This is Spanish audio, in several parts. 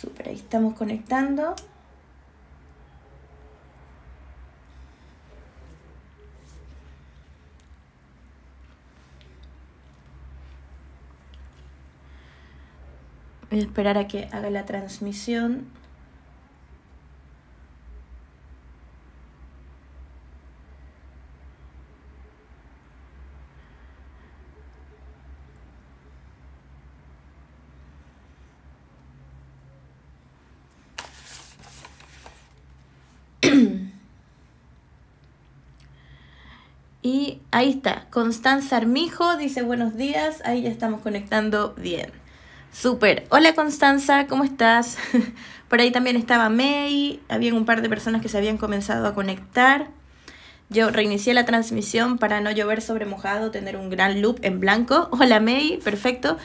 Super, ahí estamos conectando. Voy a esperar a que haga la transmisión. Ahí está. Constanza Armijo dice buenos días. Ahí ya estamos conectando bien. Súper. Hola Constanza, ¿cómo estás? Por ahí también estaba May. había un par de personas que se habían comenzado a conectar. Yo reinicié la transmisión para no llover sobre mojado, tener un gran loop en blanco. Hola May, perfecto.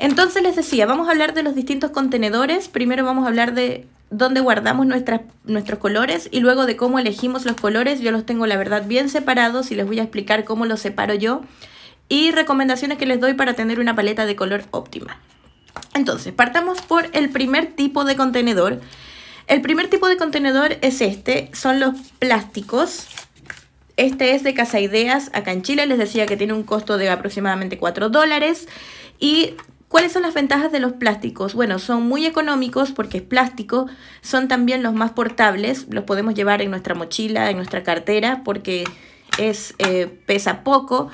Entonces les decía, vamos a hablar de los distintos contenedores. Primero vamos a hablar de dónde guardamos nuestras, nuestros colores y luego de cómo elegimos los colores. Yo los tengo la verdad bien separados y les voy a explicar cómo los separo yo y recomendaciones que les doy para tener una paleta de color óptima. Entonces, partamos por el primer tipo de contenedor. El primer tipo de contenedor es este, son los plásticos. Este es de Casa Ideas, acá en Chile. Les decía que tiene un costo de aproximadamente 4 dólares y ¿Cuáles son las ventajas de los plásticos? Bueno, son muy económicos porque es plástico, son también los más portables, los podemos llevar en nuestra mochila, en nuestra cartera, porque es, eh, pesa poco.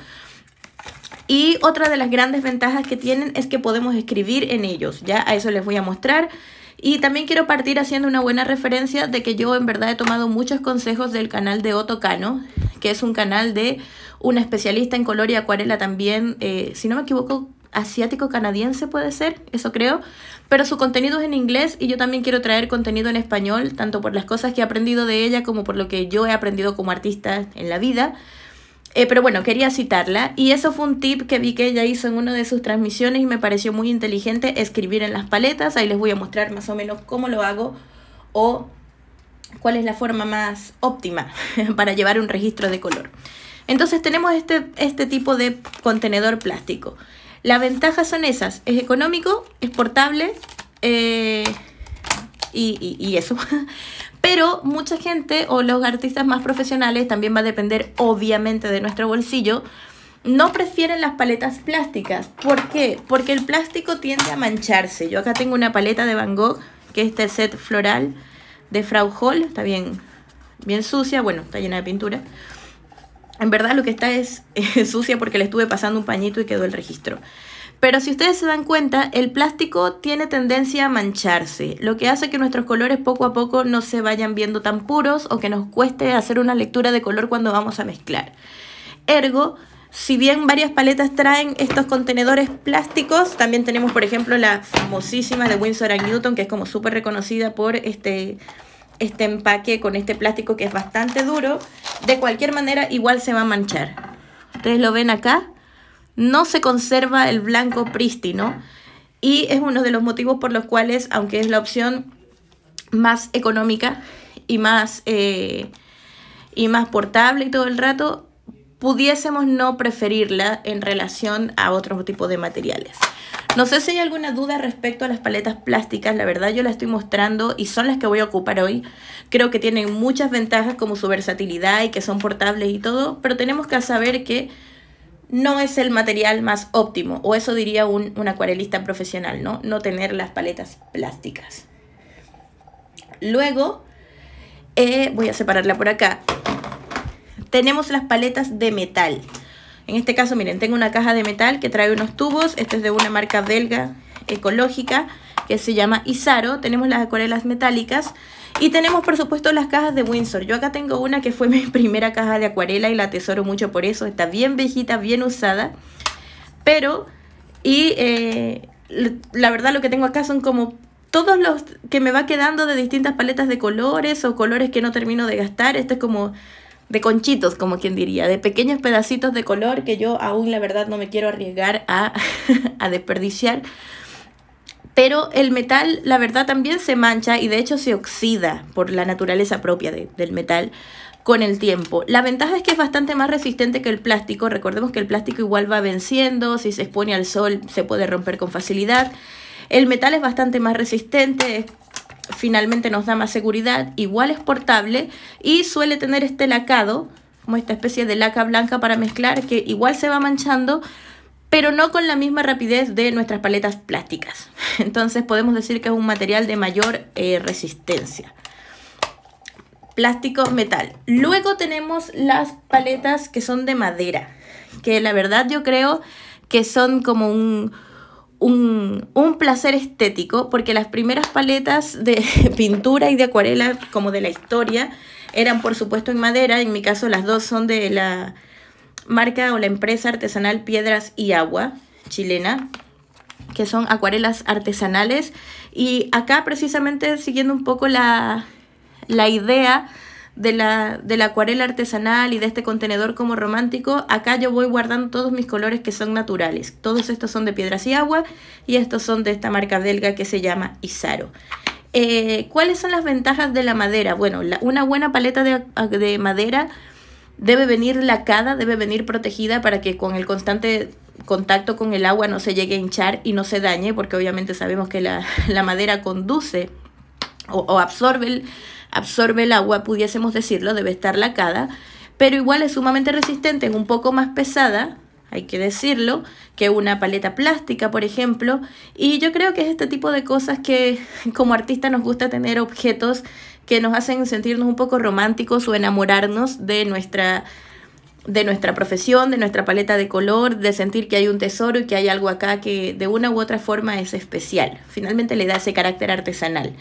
Y otra de las grandes ventajas que tienen es que podemos escribir en ellos, ya a eso les voy a mostrar. Y también quiero partir haciendo una buena referencia de que yo en verdad he tomado muchos consejos del canal de Otocano, que es un canal de una especialista en color y acuarela también, eh, si no me equivoco, asiático-canadiense puede ser, eso creo, pero su contenido es en inglés y yo también quiero traer contenido en español, tanto por las cosas que he aprendido de ella como por lo que yo he aprendido como artista en la vida. Eh, pero bueno, quería citarla y eso fue un tip que vi que ella hizo en una de sus transmisiones y me pareció muy inteligente escribir en las paletas, ahí les voy a mostrar más o menos cómo lo hago o cuál es la forma más óptima para llevar un registro de color. Entonces tenemos este, este tipo de contenedor plástico. Las ventajas son esas. Es económico, es portable eh, y, eso. Pero mucha gente o los artistas más profesionales, también va a depender obviamente de nuestro bolsillo, no prefieren las paletas plásticas. ¿Por qué? Porque el plástico tiende a mancharse. Yo acá tengo una paleta de Van Gogh, que es este set floral de Frau Hall. Está bien, bien sucia, bueno, está llena de pintura. En verdad lo que está es sucia porque le estuve pasando un pañito y quedó el registro. Pero si ustedes se dan cuenta, el plástico tiene tendencia a mancharse, lo que hace que nuestros colores poco a poco no se vayan viendo tan puros o que nos cueste hacer una lectura de color cuando vamos a mezclar. Ergo, si bien varias paletas traen estos contenedores plásticos, también tenemos por ejemplo la famosísima de Winsor Newton, que es como súper reconocida por este este empaque con este plástico que es bastante duro. De cualquier manera, igual se va a manchar. Ustedes lo ven acá. No se conserva el blanco prístino. Y es uno de los motivos por los cuales, aunque es la opción más económica y más, eh, y más portable y todo el rato, pudiésemos no preferirla en relación a otro tipo de materiales. No sé si hay alguna duda respecto a las paletas plásticas, la verdad yo la estoy mostrando y son las que voy a ocupar hoy. Creo que tienen muchas ventajas como su versatilidad y que son portables y todo, pero tenemos que saber que no es el material más óptimo, o eso diría un, acuarelista profesional, ¿no? No tener las paletas plásticas. Luego, eh, voy a separarla por acá tenemos las paletas de metal. En este caso, miren, tengo una caja de metal que trae unos tubos. Este es de una marca belga ecológica que se llama Isaro. Tenemos las acuarelas metálicas y tenemos, por supuesto, las cajas de Windsor. Yo acá tengo una que fue mi primera caja de acuarela y la atesoro mucho por eso. Está bien viejita, bien usada. Pero, y eh, la verdad lo que tengo acá son como todos los que me va quedando de distintas paletas de colores o colores que no termino de gastar. Este es como de conchitos, como quien diría, de pequeños pedacitos de color que yo aún la verdad no me quiero arriesgar a, a desperdiciar. Pero el metal, la verdad, también se mancha y de hecho se oxida por la naturaleza propia del metal con el tiempo. La ventaja es que es bastante más resistente que el plástico. Recordemos que el plástico igual va venciendo, si se expone al sol se puede romper con facilidad. El metal es bastante más resistente, es finalmente nos da más seguridad, igual es portable y suele tener este lacado, como esta especie de laca blanca para mezclar, que igual se va manchando, pero no con la misma rapidez de nuestras paletas plásticas. Entonces podemos decir que es un material de mayor eh, resistencia. Plástico, metal. Luego tenemos las paletas que son de madera, que la verdad yo creo que son como un un, placer estético, porque las primeras paletas de pintura y de acuarela, como de la historia, eran por supuesto en madera, en mi caso las dos son de la marca o la empresa artesanal Piedras y Agua chilena, que son acuarelas artesanales. Y acá precisamente siguiendo un poco la idea de la, acuarela artesanal y de este contenedor como romántico, acá yo voy guardando todos mis colores que son naturales. Todos estos son de piedras y agua y estos son de esta marca delga que se llama Isaro. Eh, ¿Cuáles son las ventajas de la madera? Bueno, una buena paleta de, madera debe venir lacada, debe venir protegida para que con el constante contacto con el agua no se llegue a hinchar y no se dañe, porque obviamente sabemos que la, la madera conduce o, o absorbe, absorbe el agua, pudiésemos decirlo, debe estar lacada, pero igual es sumamente resistente, es un poco más pesada, hay que decirlo, que una paleta plástica, por ejemplo. Y yo creo que es este tipo de cosas que como artista nos gusta tener objetos que nos hacen sentirnos un poco románticos o enamorarnos de nuestra de nuestra profesión, de nuestra paleta de color, de sentir que hay un tesoro y que hay algo acá que de una u otra forma es especial. Finalmente le da ese carácter artesanal.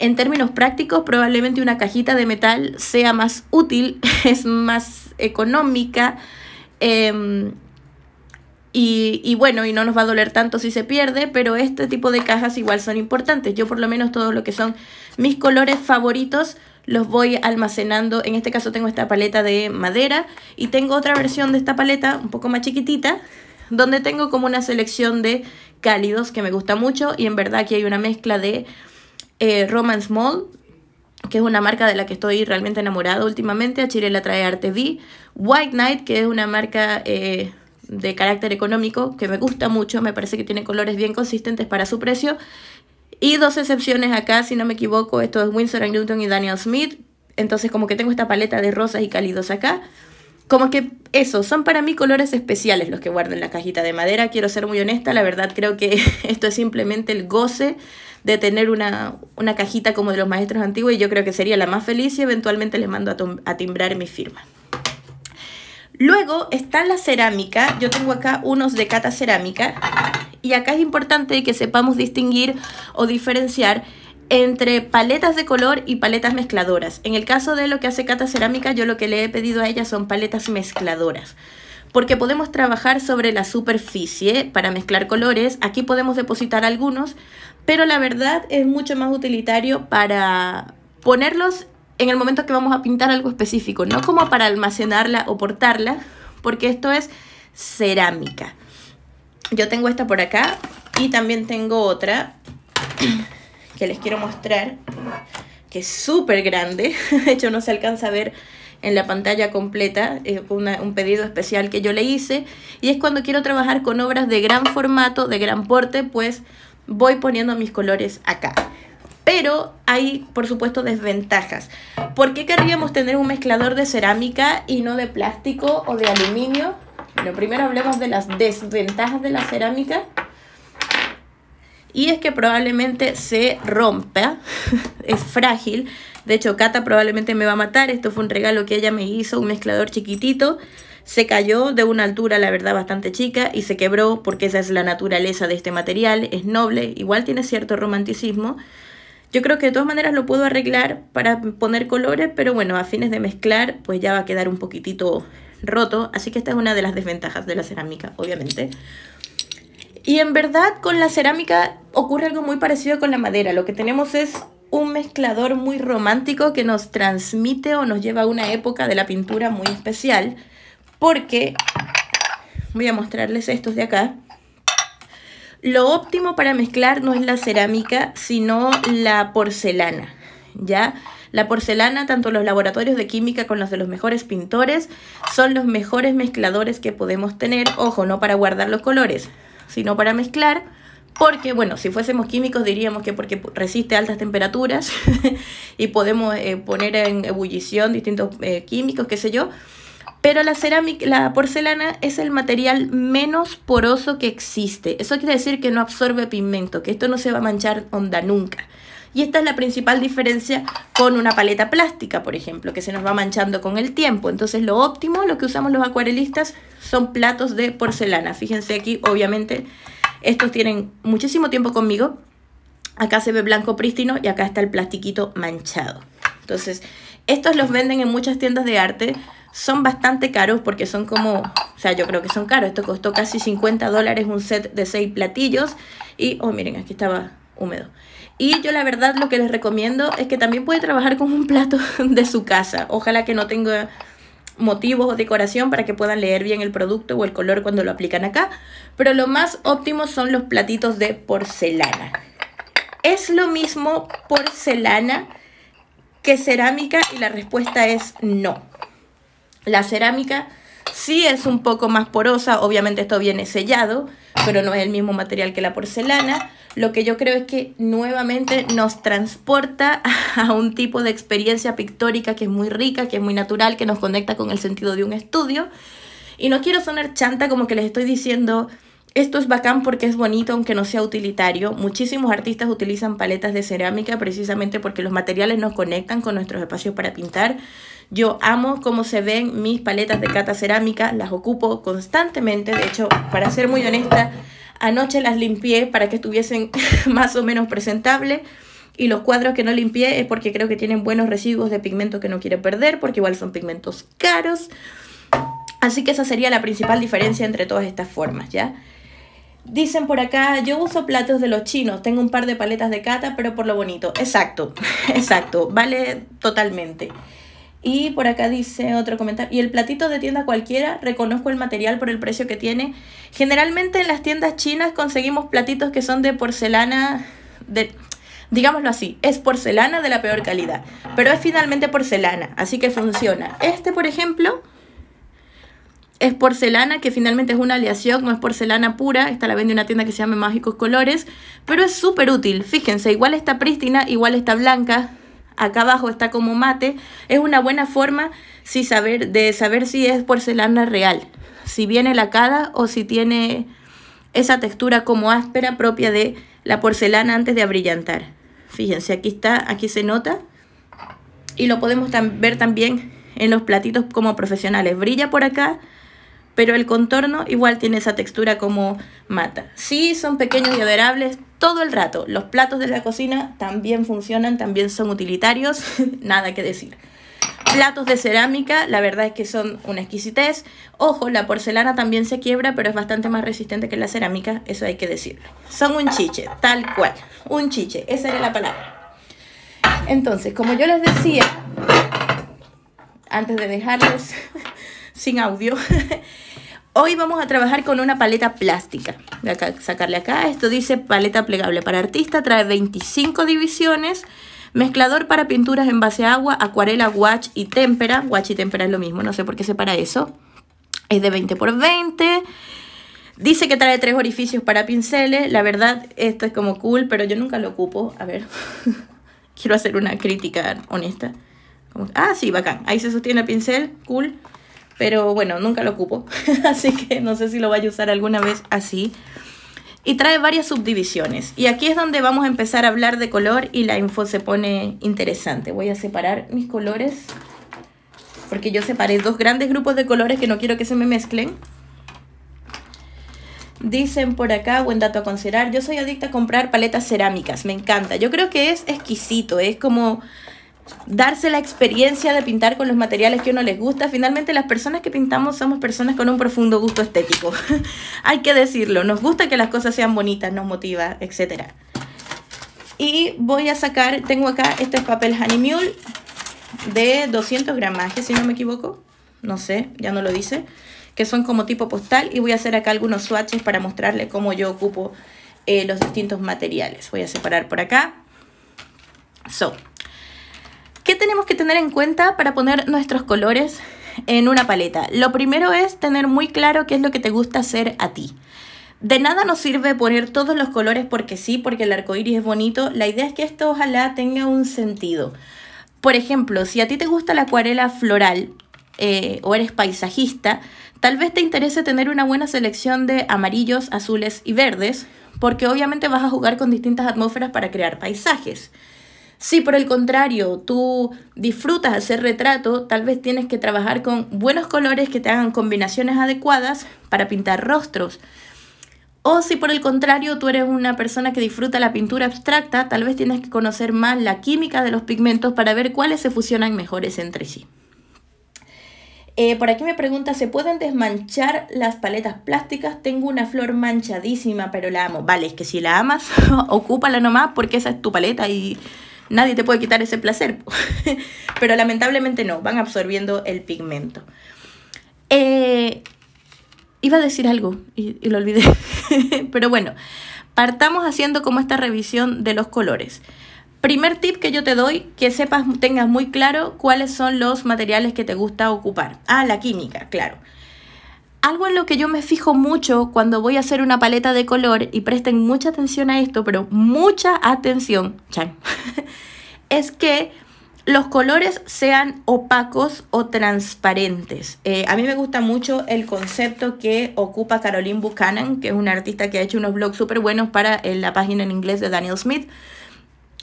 En términos prácticos, probablemente una cajita de metal sea más útil, es más económica em, y, y, bueno, y no nos va a doler tanto si se pierde, pero este tipo de cajas igual son importantes. Yo por lo menos todo lo que son mis colores favoritos los voy almacenando. En este caso tengo esta paleta de madera y tengo otra versión de esta paleta, un poco más chiquitita, donde tengo como una selección de cálidos que me gusta mucho y en verdad aquí hay una mezcla de eh, Romance Mold, que es una marca de la que estoy realmente enamorada últimamente. A Chile la trae Arte White Knight, que es una marca eh, de carácter económico que me gusta mucho. Me parece que tiene colores bien consistentes para su precio. Y dos excepciones acá, si no me equivoco, esto es Winsor Newton y Daniel Smith. Entonces como que tengo esta paleta de rosas y cálidos acá. Como que eso, son para mí colores especiales los que guardo en la cajita de madera. Quiero ser muy honesta, la verdad creo que esto es simplemente el goce de tener una, cajita como de los maestros antiguos y yo creo que sería la más feliz y eventualmente les mando a, a timbrar mi firma. Luego está la cerámica, yo tengo acá unos de cata cerámica y acá es importante que sepamos distinguir o diferenciar entre paletas de color y paletas mezcladoras. En el caso de lo que hace Cata Cerámica, yo lo que le he pedido a ella son paletas mezcladoras. Porque podemos trabajar sobre la superficie para mezclar colores. Aquí podemos depositar algunos, pero la verdad es mucho más utilitario para ponerlos en el momento que vamos a pintar algo específico, no como para almacenarla o portarla, porque esto es cerámica. Yo tengo esta por acá y también tengo otra que les quiero mostrar, que es súper grande, de hecho no se alcanza a ver en la pantalla completa es un pedido especial que yo le hice y es cuando quiero trabajar con obras de gran formato, de gran porte, pues voy poniendo mis colores acá. Pero hay, por supuesto, desventajas. ¿Por qué querríamos tener un mezclador de cerámica y no de plástico o de aluminio? Bueno, primero hablemos de las desventajas de la cerámica. Y es que probablemente se rompa, es frágil. De hecho, Cata probablemente me va a matar. Esto fue un regalo que ella me hizo, un mezclador chiquitito. Se cayó de una altura, la verdad, bastante chica y se quebró porque esa es la naturaleza de este material, es noble, igual tiene cierto romanticismo. Yo creo que de todas maneras lo puedo arreglar para poner colores, pero bueno, a fines de mezclar pues ya va a quedar un poquitito roto, así que esta es una de las desventajas de la cerámica, obviamente. Y en verdad con la cerámica ocurre algo muy parecido con la madera, lo que tenemos es un mezclador muy romántico que nos transmite o nos lleva a una época de la pintura muy especial porque voy a mostrarles estos de acá. Lo óptimo para mezclar no es la cerámica, sino la porcelana, ¿ya? La porcelana, tanto los laboratorios de química con los de los mejores pintores, son los mejores mezcladores que podemos tener. Ojo, no para guardar los colores, sino para mezclar. Porque, bueno, si fuésemos químicos diríamos que porque resiste altas temperaturas y podemos eh, poner en ebullición distintos eh, químicos, qué sé yo. Pero la cerámica, la porcelana es el material menos poroso que existe. Eso quiere decir que no absorbe pigmento, que esto no se va a manchar onda nunca. Y esta es la principal diferencia con una paleta plástica, por ejemplo, que se nos va manchando con el tiempo. Entonces lo óptimo, lo que usamos los acuarelistas, son platos de porcelana. Fíjense aquí, obviamente, estos tienen muchísimo tiempo conmigo. Acá se ve blanco prístino y acá está el plastiquito manchado. Entonces, estos los venden en muchas tiendas de arte son bastante caros porque son como, o sea, yo creo que son caros. Esto costó casi 50 dólares un set de 6 platillos y, oh, miren, aquí estaba húmedo. Y yo la verdad lo que les recomiendo es que también puede trabajar con un plato de su casa. Ojalá que no tenga motivos o decoración para que puedan leer bien el producto o el color cuando lo aplican acá. Pero lo más óptimo son los platitos de porcelana. Es lo mismo porcelana que cerámica y la respuesta es no. La cerámica sí es un poco más porosa, obviamente esto viene sellado, pero no es el mismo material que la porcelana. Lo que yo creo es que nuevamente nos transporta a un tipo de experiencia pictórica que es muy rica, que es muy natural, que nos conecta con el sentido de un estudio. Y no quiero sonar chanta como que les estoy diciendo... Esto es bacán porque es bonito aunque no sea utilitario. Muchísimos artistas utilizan paletas de cerámica precisamente porque los materiales nos conectan con nuestros espacios para pintar. Yo amo cómo se ven mis paletas de cata cerámica, las ocupo constantemente, de hecho, para ser muy honesta, anoche las limpié para que estuviesen más o menos presentables. Y los cuadros que no limpié es porque creo que tienen buenos residuos de pigmento que no quiero perder, porque igual son pigmentos caros. Así que esa sería la principal diferencia entre todas estas formas, ¿ya? Dicen por acá, yo uso platos de los chinos, tengo un par de paletas de cata, pero por lo bonito. Exacto, exacto, vale totalmente. Y por acá dice otro comentario. Y el platito de tienda cualquiera, reconozco el material por el precio que tiene. Generalmente en las tiendas chinas conseguimos platitos que son de porcelana, de, digámoslo así, es porcelana de la peor calidad. Pero es finalmente porcelana, así que funciona. Este, por ejemplo, es porcelana, que finalmente es una aleación, no es porcelana pura. Esta la vende una tienda que se llama Mágicos Colores. Pero es súper útil. Fíjense, igual está prístina, igual está blanca acá abajo está como mate, es una buena forma si saber, de saber si es porcelana real, si viene lacada o si tiene esa textura como áspera propia de la porcelana antes de abrillantar. Fíjense, aquí está, aquí se nota y lo podemos ver también en los platitos como profesionales. Brilla por acá, pero el contorno igual tiene esa textura como mata. Sí, son pequeños y adorables, todo el rato. Los platos de la cocina también funcionan, también son utilitarios, nada que decir. Platos de cerámica, la verdad es que son una exquisitez. Ojo, la porcelana también se quiebra, pero es bastante más resistente que la cerámica, eso hay que decirlo. Son un chiche, tal cual, un chiche, esa era la palabra. Entonces, como yo les decía, antes de dejarles sin audio, Hoy vamos a trabajar con una paleta plástica. Voy a sacarle acá. Esto dice paleta plegable para artista. Trae 25 divisiones. Mezclador para pinturas en base a agua, acuarela, watch y témpera. Watch y témpera es lo mismo, no sé por qué se separa eso. Es de 20 x 20. Dice que trae tres orificios para pinceles. La verdad, esto es como cool, pero yo nunca lo ocupo. A ver, quiero hacer una crítica honesta. Ah, sí, bacán. Ahí se sostiene el pincel, cool pero bueno, nunca lo ocupo, así que no sé si lo vaya a usar alguna vez así. Y trae varias subdivisiones. Y aquí es donde vamos a empezar a hablar de color y la info se pone interesante. Voy a separar mis colores, porque yo separé dos grandes grupos de colores que no quiero que se me mezclen. Dicen por acá, buen dato a considerar, yo soy adicta a comprar paletas cerámicas, me encanta. Yo creo que es exquisito, es como darse la experiencia de pintar con los materiales que uno les gusta. Finalmente las personas que pintamos somos personas con un profundo gusto estético. Hay que decirlo, nos gusta que las cosas sean bonitas, nos motiva, etc. Y voy a sacar, tengo acá, este papel Honey Mule de 200 gramajes, si no me equivoco. No sé, ya no lo dice. Que son como tipo postal y voy a hacer acá algunos swatches para mostrarle cómo yo ocupo eh, los distintos materiales. Voy a separar por acá. So, ¿Qué tenemos que tener en cuenta para poner nuestros colores en una paleta? Lo primero es tener muy claro qué es lo que te gusta hacer a ti. De nada nos sirve poner todos los colores porque sí, porque el arco iris es bonito. La idea es que esto ojalá tenga un sentido. Por ejemplo, si a ti te gusta la acuarela floral eh, o eres paisajista, tal vez te interese tener una buena selección de amarillos, azules y verdes, porque obviamente vas a jugar con distintas atmósferas para crear paisajes. Si por el contrario tú disfrutas hacer retrato, tal vez tienes que trabajar con buenos colores que te hagan combinaciones adecuadas para pintar rostros. O si por el contrario tú eres una persona que disfruta la pintura abstracta, tal vez tienes que conocer más la química de los pigmentos para ver cuáles se fusionan mejores entre sí. Eh, por aquí me pregunta, ¿se pueden desmanchar las paletas plásticas? Tengo una flor manchadísima, pero la amo. Vale, es que si la amas, ocúpala nomás porque esa es tu paleta y nadie te puede quitar ese placer, pero lamentablemente no, van absorbiendo el pigmento. Eh, iba a decir algo y, y lo olvidé, pero bueno, partamos haciendo como esta revisión de los colores. Primer tip que yo te doy, que sepas, tengas muy claro cuáles son los materiales que te gusta ocupar. Ah, la química, claro. Algo en lo que yo me fijo mucho cuando voy a hacer una paleta de color, y presten mucha atención a esto, pero mucha atención, es que los colores sean opacos o transparentes. Eh, a mí me gusta mucho el concepto que ocupa Caroline Buchanan, que es una artista que ha hecho unos blogs súper buenos para eh, la página en inglés de Daniel Smith.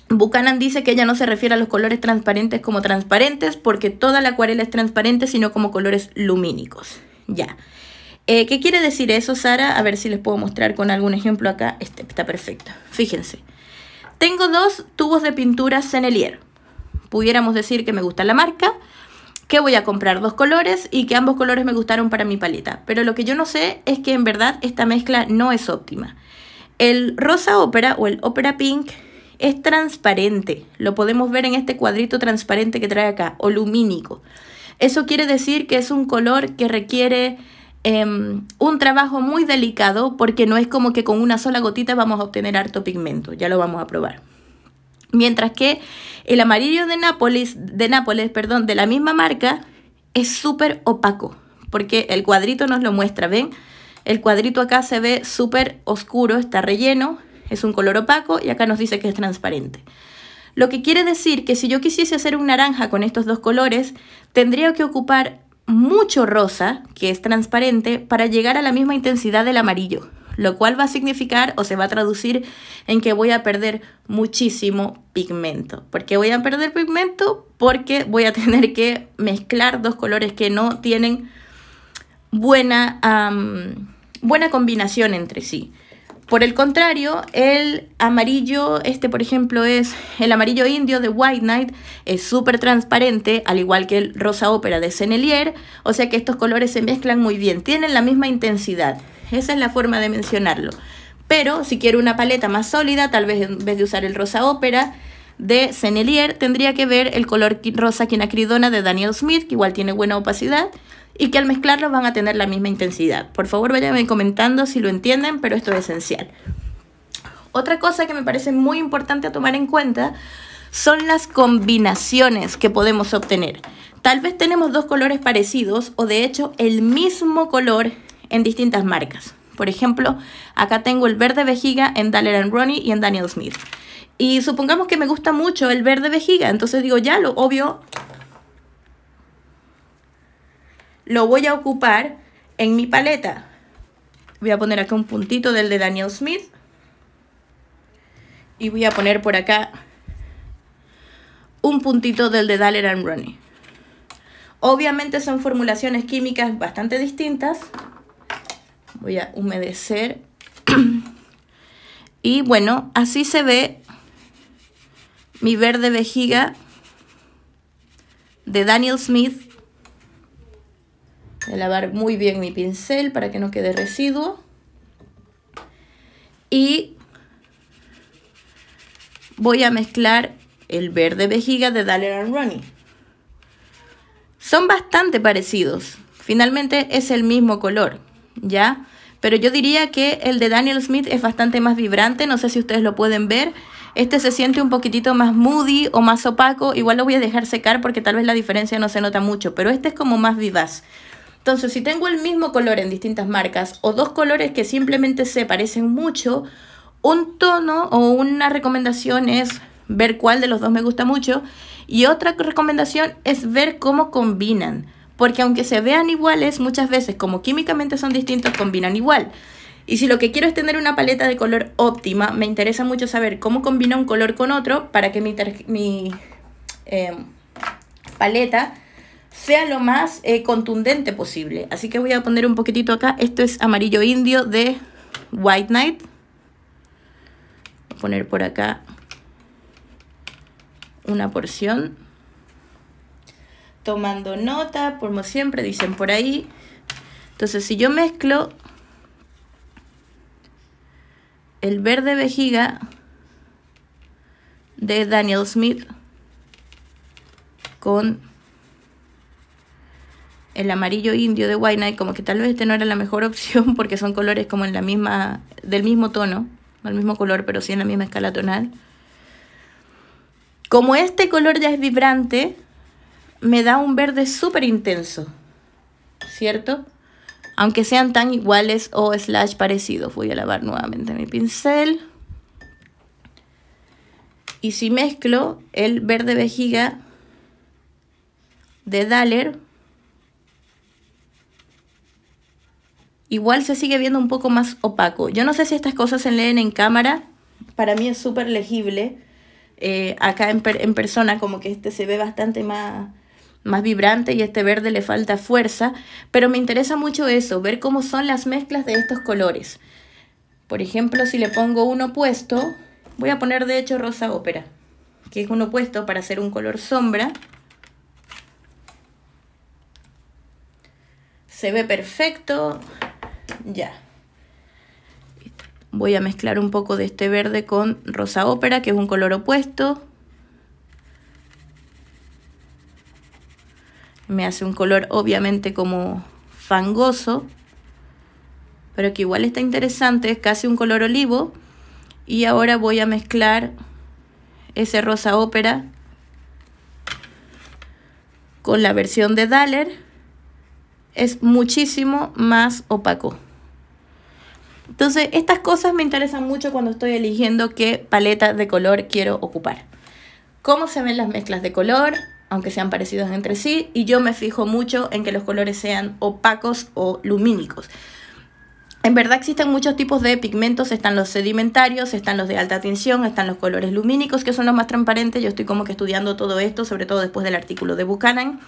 Buchanan dice que ella no se refiere a los colores transparentes como transparentes, porque toda la acuarela es transparente, sino como colores lumínicos. Ya. Eh, ¿Qué quiere decir eso, Sara? A ver si les puedo mostrar con algún ejemplo acá. Este está perfecto. Fíjense. Tengo dos tubos de pintura Sennelier. Pudiéramos decir que me gusta la marca, que voy a comprar dos colores y que ambos colores me gustaron para mi paleta. Pero lo que yo no sé es que en verdad esta mezcla no es óptima. El rosa ópera o el ópera pink es transparente. Lo podemos ver en este cuadrito transparente que trae acá, o lumínico. Eso quiere decir que es un color que requiere Em, un trabajo muy delicado porque no es como que con una sola gotita vamos a obtener harto pigmento, ya lo vamos a probar. Mientras que el amarillo de Nápoles, de Nápoles, perdón, de la misma marca, es súper opaco, porque el cuadrito nos lo muestra, ¿ven? El cuadrito acá se ve súper oscuro, está relleno, es un color opaco y acá nos dice que es transparente. Lo que quiere decir que si yo quisiese hacer un naranja con estos dos colores, tendría que ocupar mucho rosa, que es transparente, para llegar a la misma intensidad del amarillo, lo cual va a significar o se va a traducir en que voy a perder muchísimo pigmento. ¿Por qué voy a perder pigmento? Porque voy a tener que mezclar dos colores que no tienen buena, buena combinación entre sí. Por el contrario, el amarillo, este por ejemplo es el amarillo indio de White Knight, es súper transparente, al igual que el rosa ópera de Sennelier, o sea que estos colores se mezclan muy bien, tienen la misma intensidad, esa es la forma de mencionarlo. Pero si quiero una paleta más sólida, tal vez en vez de usar el rosa ópera de Sennelier, tendría que ver el color rosa quinacridona de Daniel Smith, que igual tiene buena opacidad, y que al mezclarlos van a tener la misma intensidad. Por favor, vayan comentando si lo entienden, pero esto es esencial. Otra cosa que me parece muy importante a tomar en cuenta son las combinaciones que podemos obtener. Tal vez tenemos dos colores parecidos o de hecho el mismo color en distintas marcas. Por ejemplo, acá tengo el verde vejiga en Daler Ronnie y en Daniel Smith. Y supongamos que me gusta mucho el verde vejiga, entonces digo, ya lo obvio, lo voy a ocupar en mi paleta. Voy a poner acá un puntito del de Daniel Smith. Y voy a poner por acá un puntito del de Daler and Ronnie. Obviamente son formulaciones químicas bastante distintas. Voy a humedecer. y bueno, así se ve mi verde vejiga de Daniel Smith Voy lavar muy bien mi pincel para que no quede residuo. Y voy a mezclar el verde vejiga de Daler and Son bastante parecidos. Finalmente es el mismo color, ¿ya? Pero yo diría que el de Daniel Smith es bastante más vibrante, no sé si ustedes lo pueden ver. Este se siente un poquitito más moody o más opaco, igual lo voy a dejar secar porque tal vez la diferencia no se nota mucho, pero este es como más vivaz. Entonces, si tengo el mismo color en distintas marcas o dos colores que simplemente se parecen mucho, un tono o una recomendación es ver cuál de los dos me gusta mucho y otra recomendación es ver cómo combinan, porque aunque se vean iguales, muchas veces como químicamente son distintos, combinan igual. Y si lo que quiero es tener una paleta de color óptima, me interesa mucho saber cómo combina un color con otro para que mi, em, paleta sea lo más eh, contundente posible. Así que voy a poner un poquitito acá. Esto es amarillo indio de White Knight. Voy a poner por acá una porción. Tomando nota, como siempre dicen por ahí. Entonces si yo mezclo el verde vejiga de Daniel Smith con el amarillo indio de White como que tal vez este no era la mejor opción porque son colores como en la misma, del mismo tono, no el mismo color, pero sí en la misma escala tonal. Como este color ya es vibrante, me da un verde súper intenso, ¿cierto? Aunque sean tan iguales o slash parecidos. Voy a lavar nuevamente mi pincel. Y si mezclo el verde vejiga de Daler igual se sigue viendo un poco más opaco. Yo no sé si estas cosas se leen en cámara, para mí es súper legible. Eh, acá en, persona como que este se ve bastante más, más vibrante y este verde le falta fuerza, pero me interesa mucho eso, ver cómo son las mezclas de estos colores. Por ejemplo, si le pongo un opuesto, voy a poner de hecho rosa ópera, que es un opuesto para hacer un color sombra. Se ve perfecto, ya. Voy a mezclar un poco de este verde con rosa ópera, que es un color opuesto. Me hace un color obviamente como fangoso, pero que igual está interesante, es casi un color olivo. Y ahora voy a mezclar ese rosa ópera con la versión de Daller es muchísimo más opaco. Entonces, estas cosas me interesan mucho cuando estoy eligiendo qué paleta de color quiero ocupar. Cómo se ven las mezclas de color, aunque sean parecidos entre sí, y yo me fijo mucho en que los colores sean opacos o lumínicos. En verdad existen muchos tipos de pigmentos, están los sedimentarios, están los de alta tensión, están los colores lumínicos, que son los más transparentes. Yo estoy como que estudiando todo esto, sobre todo después del artículo de Buchanan.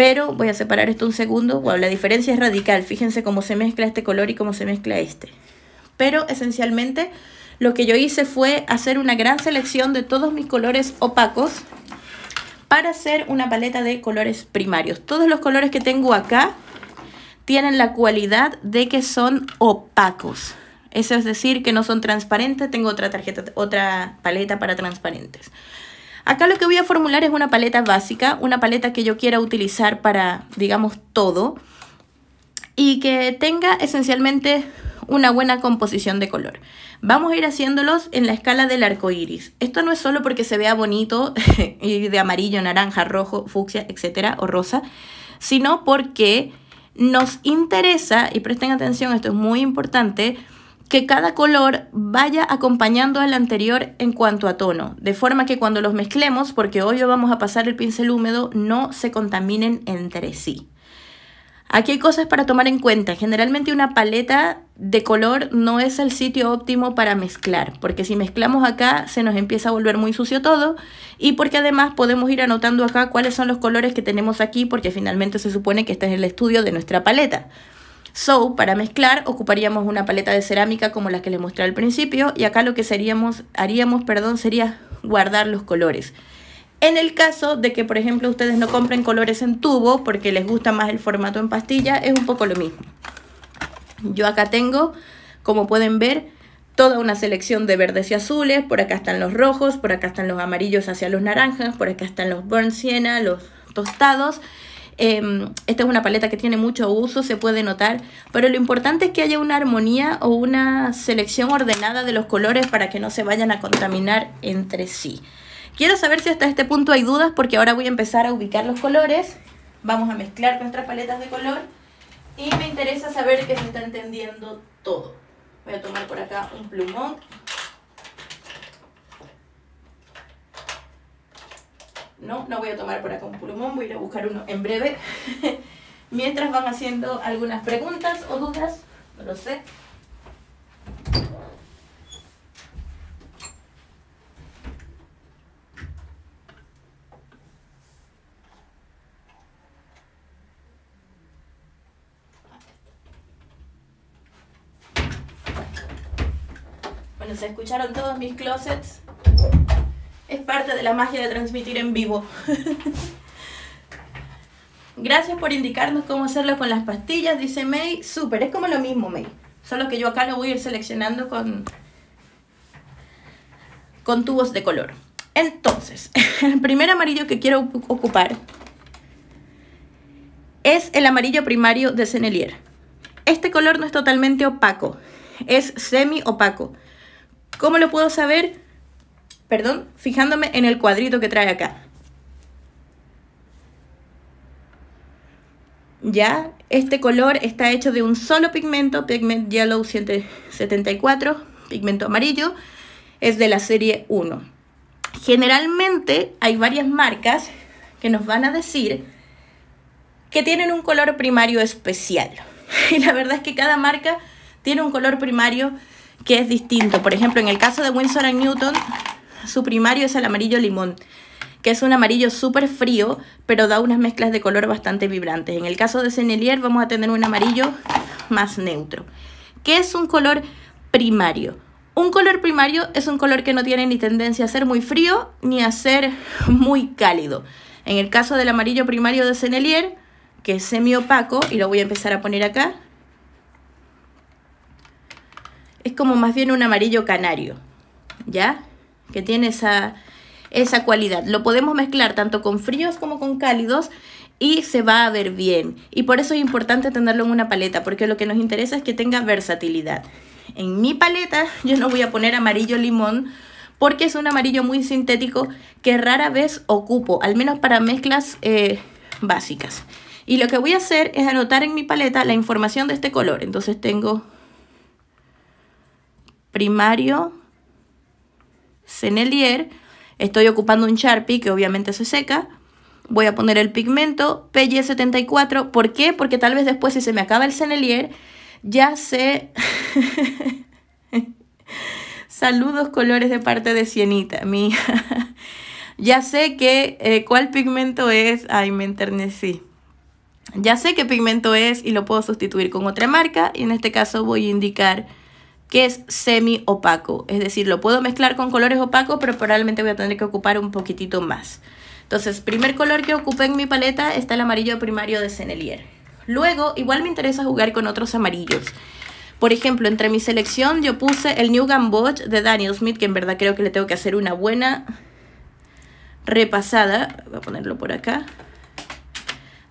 Pero voy a separar esto un segundo. Wow, la diferencia es radical. Fíjense cómo se mezcla este color y cómo se mezcla este. Pero esencialmente lo que yo hice fue hacer una gran selección de todos mis colores opacos para hacer una paleta de colores primarios. Todos los colores que tengo acá tienen la cualidad de que son opacos. Eso es decir, que no son transparentes. Tengo otra tarjeta, otra paleta para transparentes. Acá lo que voy a formular es una paleta básica, una paleta que yo quiera utilizar para, digamos, todo y que tenga esencialmente una buena composición de color. Vamos a ir haciéndolos en la escala del arco iris. Esto no es solo porque se vea bonito y de amarillo, naranja, rojo, fucsia, etcétera, o rosa, sino porque nos interesa, y presten atención, esto es muy importante, que cada color vaya acompañando al anterior en cuanto a tono, de forma que cuando los mezclemos, porque hoy vamos a pasar el pincel húmedo, no se contaminen entre sí. Aquí hay cosas para tomar en cuenta. Generalmente una paleta de color no es el sitio óptimo para mezclar, porque si mezclamos acá se nos empieza a volver muy sucio todo y porque además podemos ir anotando acá cuáles son los colores que tenemos aquí, porque finalmente se supone que este es el estudio de nuestra paleta. So, para mezclar, ocuparíamos una paleta de cerámica como la que les mostré al principio y acá lo que seríamos, haríamos perdón, sería guardar los colores. En el caso de que, por ejemplo, ustedes no compren colores en tubo porque les gusta más el formato en pastilla, es un poco lo mismo. Yo acá tengo, como pueden ver, toda una selección de verdes y azules. Por acá están los rojos, por acá están los amarillos hacia los naranjas, por acá están los burn sienna, los tostados. Em, esta es una paleta que tiene mucho uso, se puede notar, pero lo importante es que haya una armonía o una selección ordenada de los colores para que no se vayan a contaminar entre sí. Quiero saber si hasta este punto hay dudas porque ahora voy a empezar a ubicar los colores. Vamos a mezclar nuestras paletas de color y me interesa saber que se está entendiendo todo. Voy a tomar por acá un plumón ¿no? No voy a tomar por acá un pulmón, voy a ir a buscar uno en breve. Mientras van haciendo algunas preguntas o dudas, no lo sé. Bueno, se escucharon todos mis closets es parte de la magia de transmitir en vivo. Gracias por indicarnos cómo hacerlo con las pastillas, dice May. Súper, es como lo mismo, May. Solo que yo acá lo voy a ir seleccionando con, con tubos de color. Entonces, el primer amarillo que quiero ocupar es el amarillo primario de Sennelier. Este color no es totalmente opaco, es semi opaco. ¿Cómo lo puedo saber? perdón, fijándome en el cuadrito que trae acá. Ya, este color está hecho de un solo pigmento, Pigment Yellow 174, pigmento amarillo, es de la serie 1. Generalmente hay varias marcas que nos van a decir que tienen un color primario especial. Y la verdad es que cada marca tiene un color primario que es distinto. Por ejemplo, en el caso de Winsor Newton, su primario es el amarillo limón, que es un amarillo súper frío, pero da unas mezclas de color bastante vibrantes. En el caso de Sennelier vamos a tener un amarillo más neutro, que es un color primario. Un color primario es un color que no tiene ni tendencia a ser muy frío ni a ser muy cálido. En el caso del amarillo primario de Sennelier, que es semiopaco, y lo voy a empezar a poner acá, es como más bien un amarillo canario, ¿ya? que tiene esa, cualidad. Lo podemos mezclar tanto con fríos como con cálidos y se va a ver bien. Y por eso es importante tenerlo en una paleta, porque lo que nos interesa es que tenga versatilidad. En mi paleta yo no voy a poner amarillo limón porque es un amarillo muy sintético que rara vez ocupo, al menos para mezclas eh, básicas. Y lo que voy a hacer es anotar en mi paleta la información de este color. Entonces tengo primario, Sennelier, estoy ocupando un Sharpie que obviamente se seca, voy a poner el pigmento PY74, ¿por qué? Porque tal vez después si se me acaba el Sennelier, ya sé... Saludos colores de parte de Cienita, mi ya sé que eh, cuál pigmento es, ay me enternecí. Ya sé qué pigmento es y lo puedo sustituir con otra marca y en este caso voy a indicar que es semi opaco. Es decir, lo puedo mezclar con colores opacos, pero probablemente voy a tener que ocupar un poquitito más. Entonces, primer color que ocupé en mi paleta está el amarillo primario de Sennelier. Luego, igual me interesa jugar con otros amarillos. Por ejemplo, entre mi selección yo puse el New Gamboge de Daniel Smith, que en verdad creo que le tengo que hacer una buena repasada. Voy a ponerlo por acá.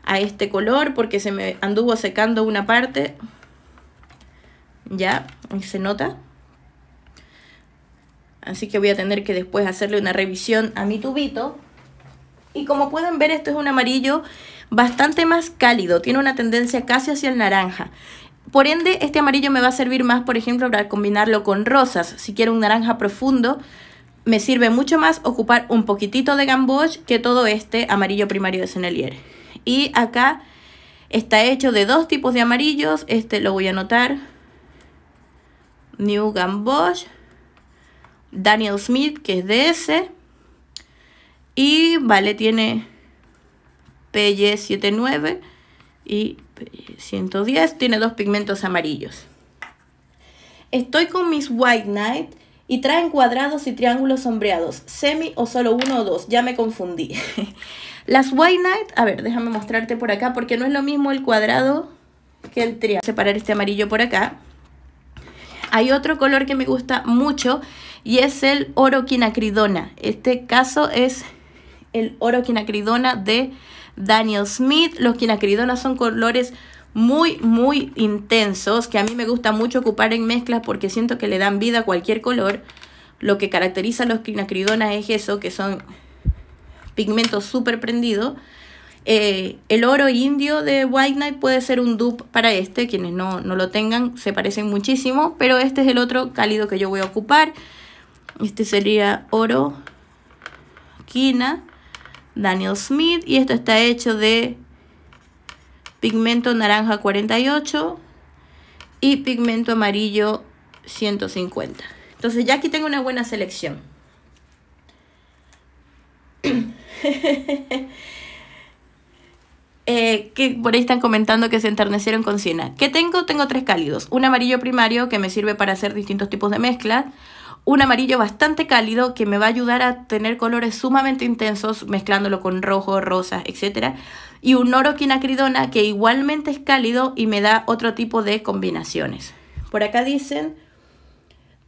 A este color, porque se me anduvo secando una parte. ¿ya? se nota. Así que voy a tener que después hacerle una revisión a mi tubito. Y como pueden ver, esto es un amarillo bastante más cálido, tiene una tendencia casi hacia el naranja. Por ende, este amarillo me va a servir más, por ejemplo, para combinarlo con rosas. Si quiero un naranja profundo, me sirve mucho más ocupar un poquitito de gamboge que todo este amarillo primario de Sennelier. Y acá está hecho de dos tipos de amarillos. Este lo voy a notar. New Gambosh Daniel Smith, que es DS, y vale, tiene PY79 y 110 tiene dos pigmentos amarillos. Estoy con mis White Knight y traen cuadrados y triángulos sombreados, semi o solo uno o dos, ya me confundí. Las White Knight, a ver, déjame mostrarte por acá porque no es lo mismo el cuadrado que el triángulo. Separar este amarillo por acá. Hay otro color que me gusta mucho y es el oro quinacridona. Este caso es el oro quinacridona de Daniel Smith. Los quinacridonas son colores muy, muy intensos que a mí me gusta mucho ocupar en mezclas porque siento que le dan vida a cualquier color. Lo que caracteriza a los quinacridonas es eso, que son pigmentos súper prendidos eh, el oro indio de White Knight puede ser un dupe para este, quienes no, no lo tengan se parecen muchísimo, pero este es el otro cálido que yo voy a ocupar. Este sería oro, quina, Daniel Smith y esto está hecho de pigmento naranja 48 y pigmento amarillo 150. Entonces ya aquí tengo una buena selección. Eh, que por ahí están comentando que se enternecieron con siena. ¿Qué tengo? Tengo tres cálidos. Un amarillo primario que me sirve para hacer distintos tipos de mezclas. Un amarillo bastante cálido que me va a ayudar a tener colores sumamente intensos mezclándolo con rojo, rosas, etc. Y un oro quinacridona que igualmente es cálido y me da otro tipo de combinaciones. Por acá dicen...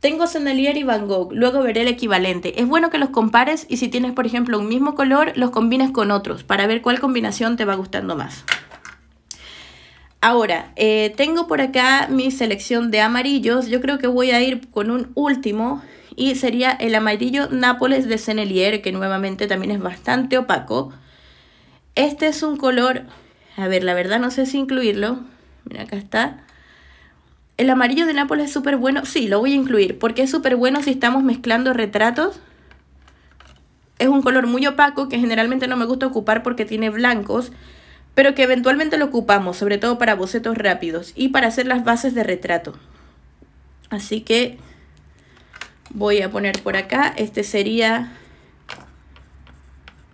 Tengo Sennelier y Van Gogh, luego veré el equivalente. Es bueno que los compares y si tienes, por ejemplo, un mismo color, los combines con otros para ver cuál combinación te va gustando más. Ahora, eh, tengo por acá mi selección de amarillos. Yo creo que voy a ir con un último y sería el amarillo Nápoles de Sennelier, que nuevamente también es bastante opaco. Este es un color, a ver, la verdad no sé si incluirlo. Mira, acá está. El amarillo de Nápoles es súper bueno. Sí, lo voy a incluir porque es súper bueno si estamos mezclando retratos. Es un color muy opaco que generalmente no me gusta ocupar porque tiene blancos, pero que eventualmente lo ocupamos, sobre todo para bocetos rápidos y para hacer las bases de retrato. Así que voy a poner por acá, este sería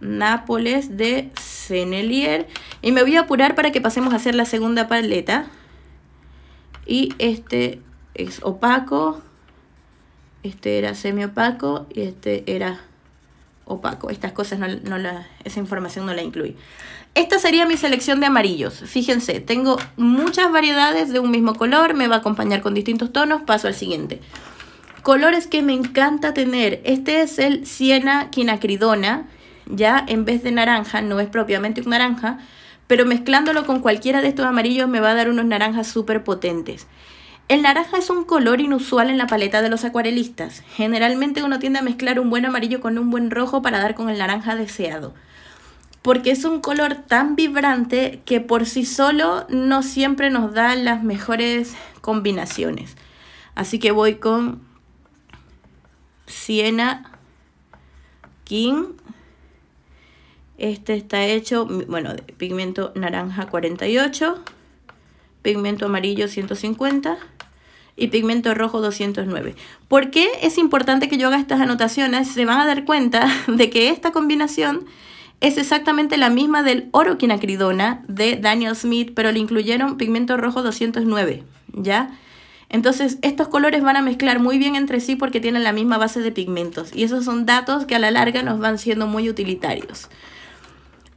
Nápoles de Sennelier. Y me voy a apurar para que pasemos a hacer la segunda paleta y este es opaco, este era semi opaco y este era opaco. Estas cosas no, la, esa información no la incluí. Esta sería mi selección de amarillos. Fíjense, tengo muchas variedades de un mismo color, me va a acompañar con distintos tonos, paso al siguiente. Colores que me encanta tener. Este es el Siena quinacridona, ya en vez de naranja, no es propiamente un naranja, pero mezclándolo con cualquiera de estos amarillos me va a dar unos naranjas súper potentes. El naranja es un color inusual en la paleta de los acuarelistas. Generalmente uno tiende a mezclar un buen amarillo con un buen rojo para dar con el naranja deseado. Porque es un color tan vibrante que por sí solo no siempre nos da las mejores combinaciones. Así que voy con Siena King este está hecho, bueno, de pigmento naranja 48, pigmento amarillo 150 y pigmento rojo 209. ¿Por qué es importante que yo haga estas anotaciones? Se van a dar cuenta de que esta combinación es exactamente la misma del oro quinacridona de Daniel Smith, pero le incluyeron pigmento rojo 209, ¿ya? Entonces, estos colores van a mezclar muy bien entre sí porque tienen la misma base de pigmentos y esos son datos que a la larga nos van siendo muy utilitarios.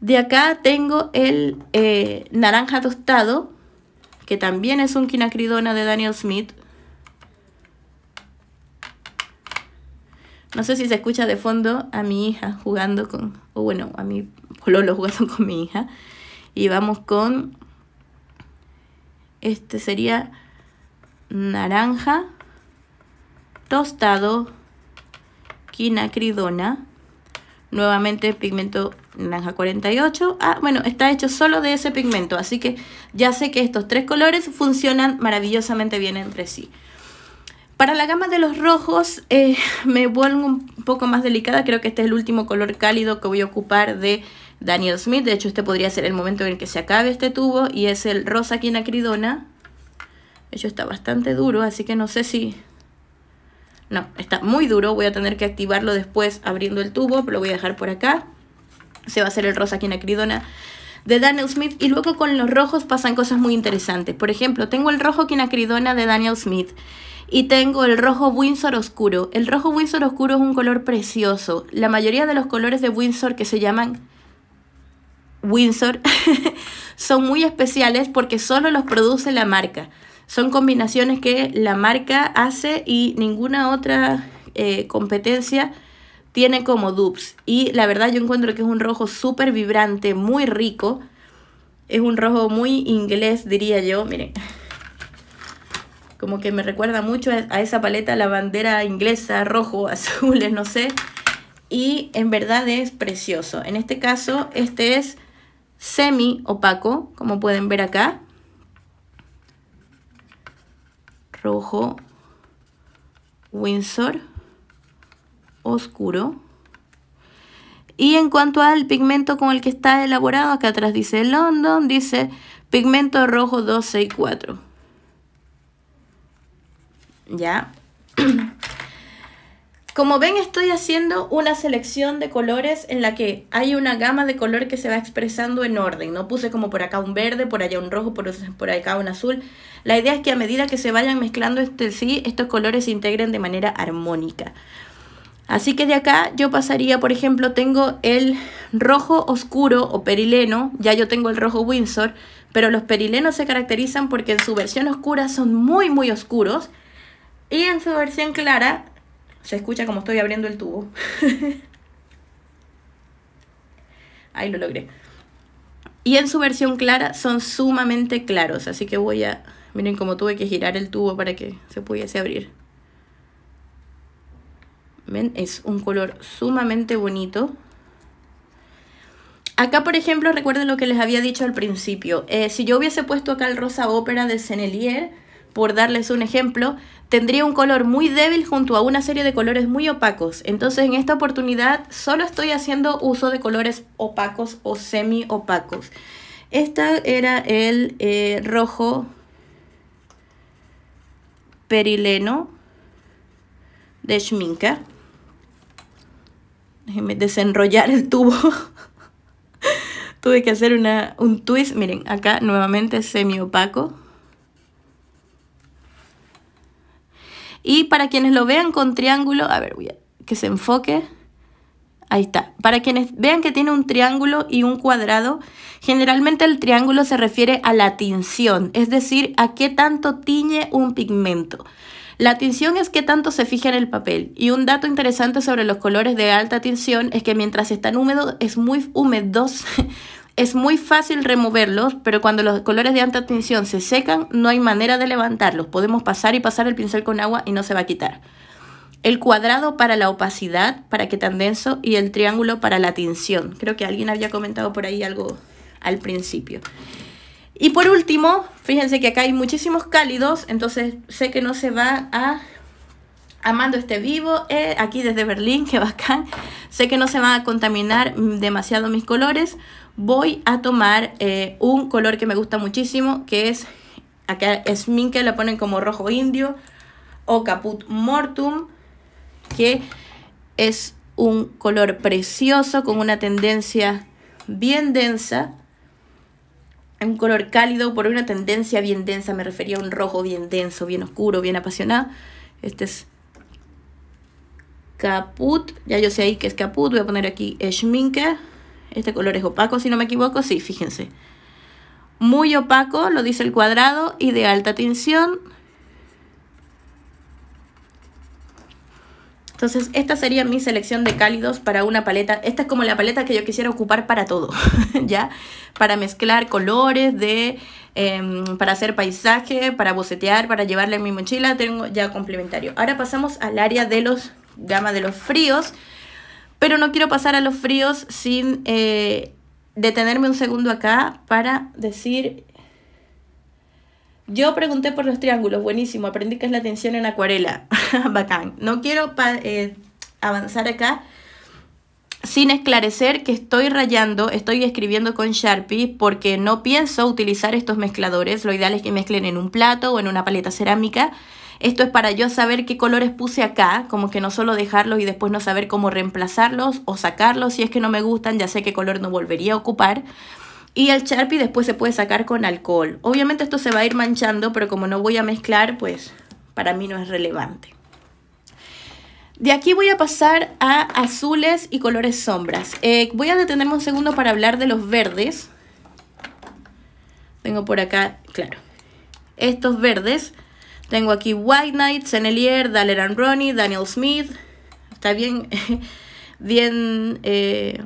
De acá tengo el eh, naranja tostado, que también es un quinacridona de Daniel Smith. No sé si se escucha de fondo a mi hija jugando con, o bueno, a mi pololo jugando con mi hija. Y vamos con, este sería naranja, tostado, quinacridona, nuevamente pigmento naranja 48. Ah, bueno, está hecho solo de ese pigmento, así que ya sé que estos tres colores funcionan maravillosamente bien entre sí. Para la gama de los rojos eh, me vuelvo un poco más delicada, creo que este es el último color cálido que voy a ocupar de Daniel Smith, de hecho este podría ser el momento en el que se acabe este tubo y es el rosa quinacridona. De hecho está bastante duro, así que no sé si... No, está muy duro, voy a tener que activarlo después abriendo el tubo, pero lo voy a dejar por acá se va a hacer el rosa quinacridona de Daniel Smith y luego con los rojos pasan cosas muy interesantes. Por ejemplo, tengo el rojo quinacridona de Daniel Smith y tengo el rojo Windsor oscuro. El rojo Windsor oscuro es un color precioso. La mayoría de los colores de Windsor que se llaman Windsor son muy especiales porque solo los produce la marca. Son combinaciones que la marca hace y ninguna otra eh, competencia tiene como dupes. Y la verdad yo encuentro que es un rojo súper vibrante, muy rico. Es un rojo muy inglés, diría yo. Miren, como que me recuerda mucho a esa paleta, la bandera inglesa, rojo, azules, no sé. Y en verdad es precioso. En este caso, este es semi opaco, como pueden ver acá. Rojo Windsor oscuro. Y en cuanto al pigmento con el que está elaborado, acá atrás dice London, dice pigmento rojo 264. Ya. Como ven, estoy haciendo una selección de colores en la que hay una gama de color que se va expresando en orden. No puse como por acá un verde, por allá un rojo, por, por acá un azul. La idea es que a medida que se vayan mezclando este sí, estos colores se integren de manera armónica. Así que de acá yo pasaría, por ejemplo, tengo el rojo oscuro o perileno, ya yo tengo el rojo Windsor, pero los perilenos se caracterizan porque en su versión oscura son muy muy oscuros y en su versión clara se escucha como estoy abriendo el tubo. Ahí lo logré. Y en su versión clara son sumamente claros, así que voy a... Miren cómo tuve que girar el tubo para que se pudiese abrir. Es un color sumamente bonito. Acá, por ejemplo, recuerden lo que les había dicho al principio. Eh, si yo hubiese puesto acá el rosa ópera de Sennelier, por darles un ejemplo, tendría un color muy débil junto a una serie de colores muy opacos. Entonces en esta oportunidad solo estoy haciendo uso de colores opacos o semi opacos. Esta era el eh, rojo perileno de Schmincke. Déjenme desenrollar el tubo. Tuve que hacer un twist. Miren, acá nuevamente semi opaco. Y para quienes lo vean con triángulo, a ver, voy a que se enfoque. Ahí está. Para quienes vean que tiene un triángulo y un cuadrado, generalmente el triángulo se refiere a la tinción, es decir, a qué tanto tiñe un pigmento. La tinción es que tanto se fija en el papel, y un dato interesante sobre los colores de alta tinción es que mientras están húmedos es muy húmedos, es muy fácil removerlos, pero cuando los colores de alta tinción se secan no hay manera de levantarlos, podemos pasar y pasar el pincel con agua y no se va a quitar. El cuadrado para la opacidad, para que tan denso, y el triángulo para la tinción. Creo que alguien había comentado por ahí algo al principio. Y por último, fíjense que acá hay muchísimos cálidos, entonces sé que no se va a... Amando este vivo, eh, aquí desde Berlín, qué bacán. Sé que no se van a contaminar demasiado mis colores. Voy a tomar eh, un color que me gusta muchísimo, que es... Acá es que la ponen como rojo indio o Caput Mortum, que es un color precioso con una tendencia bien densa un color cálido por una tendencia bien densa, me refería a un rojo bien denso, bien oscuro, bien apasionado. Este es Caput, ya yo sé ahí que es Caput, voy a poner aquí eh, Schminke. Este color es opaco, si no me equivoco, sí, fíjense. Muy opaco, lo dice el cuadrado, y de alta tensión. Entonces, esta sería mi selección de cálidos para una paleta. Esta es como la paleta que yo quisiera ocupar para todo, ¿ya? Para mezclar colores, de, em, para hacer paisaje, para bocetear, para llevarla en mi mochila. Tengo ya complementario. Ahora pasamos al área de los gama de los fríos. Pero no quiero pasar a los fríos sin eh, detenerme un segundo acá para decir yo pregunté por los triángulos, buenísimo, aprendí que es la tensión en acuarela, bacán. No quiero eh, avanzar acá sin esclarecer que estoy rayando, estoy escribiendo con Sharpie porque no pienso utilizar estos mezcladores, lo ideal es que mezclen en un plato o en una paleta cerámica. Esto es para yo saber qué colores puse acá, como que no solo dejarlos y después no saber cómo reemplazarlos o sacarlos si es que no me gustan, ya sé qué color no volvería a ocupar. Y el Sharpie después se puede sacar con alcohol. Obviamente esto se va a ir manchando, pero como no voy a mezclar, pues para mí no es relevante. De aquí voy a pasar a azules y colores sombras. Eh, voy a detenerme un segundo para hablar de los verdes. Tengo por acá, claro, estos verdes. Tengo aquí White Knight, Senelier, Daler Ronnie, Daniel Smith. Está bien, bien eh,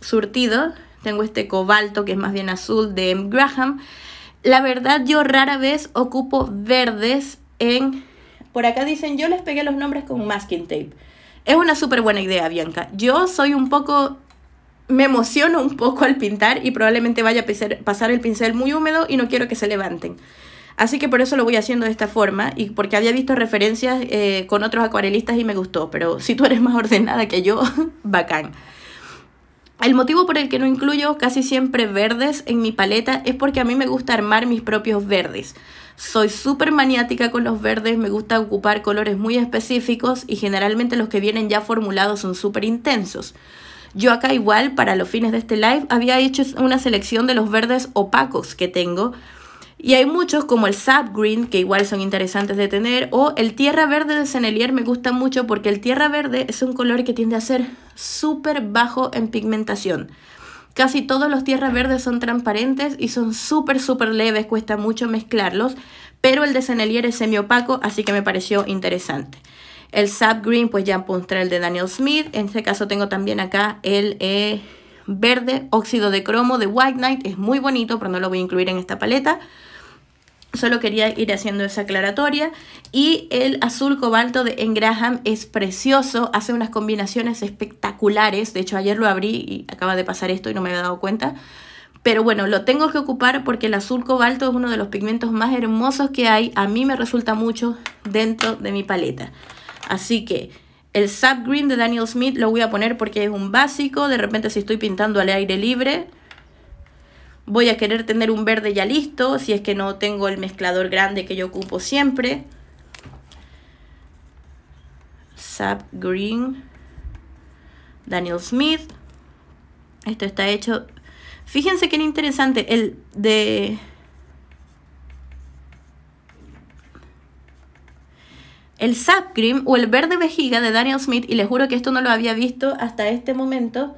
surtido. Tengo este cobalto que es más bien azul de Graham. La verdad yo rara vez ocupo verdes en... Por acá dicen, yo les pegué los nombres con masking tape. Es una súper buena idea, Bianca. Yo soy un poco me emociono un poco al pintar y probablemente vaya a pasar el pincel muy húmedo y no quiero que se levanten. Así que por eso lo voy haciendo de esta forma y porque había visto referencias eh, con otros acuarelistas y me gustó, pero si tú eres más ordenada que yo, bacán. El motivo por el que no incluyo casi siempre verdes en mi paleta es porque a mí me gusta armar mis propios verdes. Soy súper maniática con los verdes, me gusta ocupar colores muy específicos y generalmente los que vienen ya formulados son súper intensos. Yo acá igual, para los fines de este live, había hecho una selección de los verdes opacos que tengo. Y hay muchos como el sap green, que igual son interesantes de tener, o el tierra verde de Senelier me gusta mucho porque el tierra verde es un color que tiende a ser súper bajo en pigmentación. Casi todos los tierras verdes son transparentes y son súper, súper leves, cuesta mucho mezclarlos, pero el de Sennelier es semiopaco, así que me pareció interesante. El Sap Green, pues ya encontré el de Daniel Smith. En este caso tengo también acá el eh, verde óxido de cromo de White Knight. Es muy bonito, pero no lo voy a incluir en esta paleta. Solo quería ir haciendo esa aclaratoria. Y el azul cobalto de Engraham es precioso, hace unas combinaciones espectaculares. De hecho, ayer lo abrí y acaba de pasar esto y no me había dado cuenta. Pero bueno, lo tengo que ocupar porque el azul cobalto es uno de los pigmentos más hermosos que hay. A mí me resulta mucho dentro de mi paleta. Así que el Sap Green de Daniel Smith lo voy a poner porque es un básico. De repente si estoy pintando al aire libre, Voy a querer tener un verde ya listo, si es que no tengo el mezclador grande que yo ocupo siempre. Sap Green, Daniel Smith. Esto está hecho... Fíjense qué interesante, el de... El Sap Green o el verde vejiga de Daniel Smith, y les juro que esto no lo había visto hasta este momento,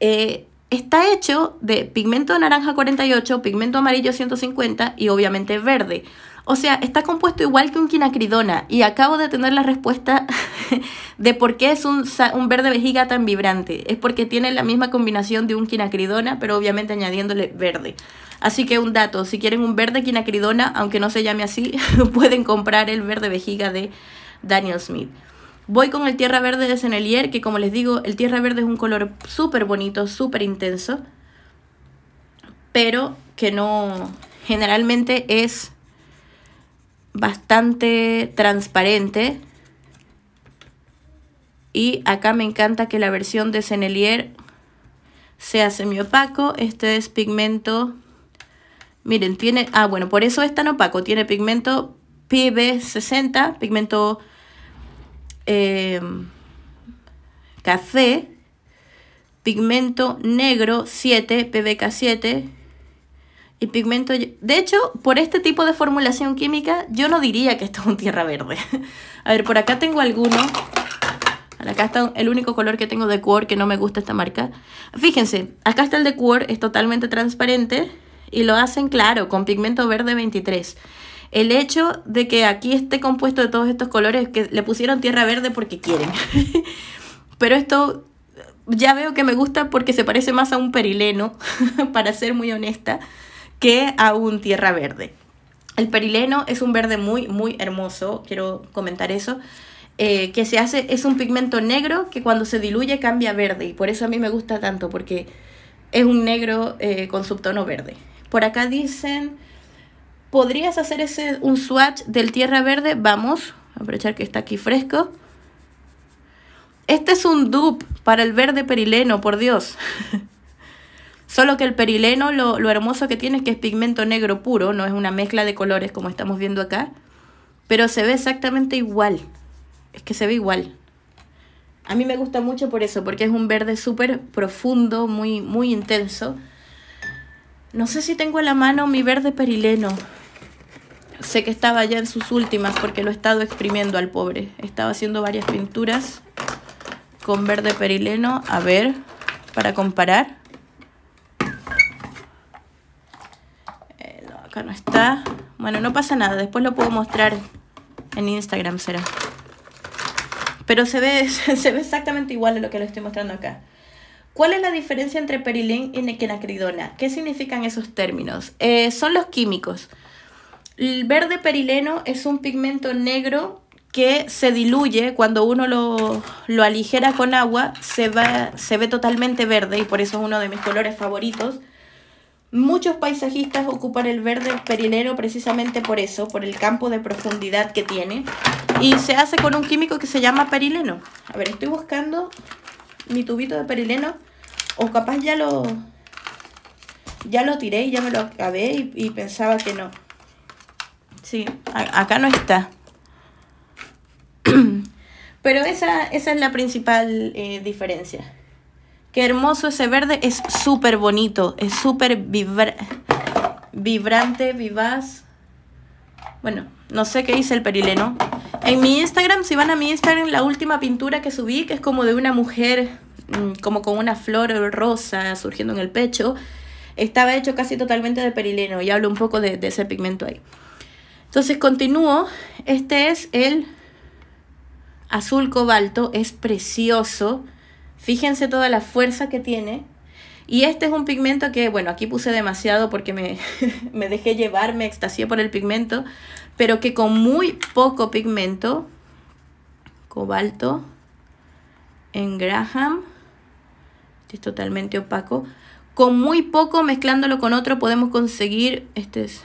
eh, está hecho de pigmento naranja 48, pigmento amarillo 150 y obviamente verde. O sea, está compuesto igual que un quinacridona y acabo de tener la respuesta de por qué es un, un, verde vejiga tan vibrante. Es porque tiene la misma combinación de un quinacridona, pero obviamente añadiéndole verde. Así que un dato, si quieren un verde quinacridona, aunque no se llame así, pueden comprar el verde vejiga de Daniel Smith. Voy con el Tierra Verde de Senelier, que como les digo, el Tierra Verde es un color súper bonito, súper intenso, pero que no, generalmente es bastante transparente. Y acá me encanta que la versión de Sennelier sea semiopaco. Este es pigmento... Miren, tiene... Ah, bueno, por eso es tan opaco. Tiene pigmento PB60, pigmento Em, café, pigmento negro 7, PBK7 y pigmento... De hecho, por este tipo de formulación química, yo no diría que esto es un tierra verde. A ver, por acá tengo alguno. Acá está el único color que tengo de core que no me gusta esta marca. Fíjense, acá está el de core es totalmente transparente y lo hacen claro con pigmento verde 23 el hecho de que aquí esté compuesto de todos estos colores que le pusieron tierra verde porque quieren. Pero esto ya veo que me gusta porque se parece más a un perileno, para ser muy honesta, que a un tierra verde. El perileno es un verde muy, muy hermoso, quiero comentar eso. Eh, que se hace, es un pigmento negro que cuando se diluye cambia a verde y por eso a mí me gusta tanto porque es un negro eh, con subtono verde. Por acá dicen, ¿Podrías hacer ese, un swatch del tierra verde? Vamos, a aprovechar que está aquí fresco. Este es un dupe para el verde perileno, por Dios. Solo que el perileno lo, hermoso que tiene es que es pigmento negro puro, no es una mezcla de colores como estamos viendo acá. Pero se ve exactamente igual. Es que se ve igual. A mí me gusta mucho por eso, porque es un verde súper profundo, muy, muy intenso. No sé si tengo a la mano mi verde perileno sé que estaba ya en sus últimas porque lo he estado exprimiendo al pobre. Estaba haciendo varias pinturas con verde perileno. A ver, para comparar. Eh, acá no está. Bueno, no pasa nada. Después lo puedo mostrar en Instagram, será. Pero se ve, se ve exactamente igual a lo que lo estoy mostrando acá. ¿Cuál es la diferencia entre perilín y nequenacridona? ¿Qué significan esos términos? Eh, son los químicos. El verde perileno es un pigmento negro que se diluye cuando uno lo, aligera con agua, se, va, se ve totalmente verde y por eso es uno de mis colores favoritos. Muchos paisajistas ocupan el verde perileno precisamente por eso, por el campo de profundidad que tiene. Y se hace con un químico que se llama perileno. A ver, estoy buscando mi tubito de perileno. O capaz ya lo, ya lo tiré y ya me lo acabé y pensaba que no. Sí, acá no está. Pero esa, esa es la principal eh, diferencia. Qué hermoso ese verde, es súper bonito, es súper vibrante, vivaz. Bueno, no sé qué dice el perileno. En mi Instagram, si van a mi Instagram, la última pintura que subí, que es como de una mujer, mm, como con una flor rosa surgiendo en el pecho, estaba hecho casi totalmente de perileno y hablo un poco de ese pigmento ahí. Entonces continúo. Este es el azul cobalto. Es precioso. Fíjense toda la fuerza que tiene. Y este es un pigmento que, bueno, aquí puse demasiado porque me, dejé llevar, me extasié por el pigmento, pero que con muy poco pigmento, cobalto, en Graham, este es totalmente opaco, con muy poco mezclándolo con otro podemos conseguir, este es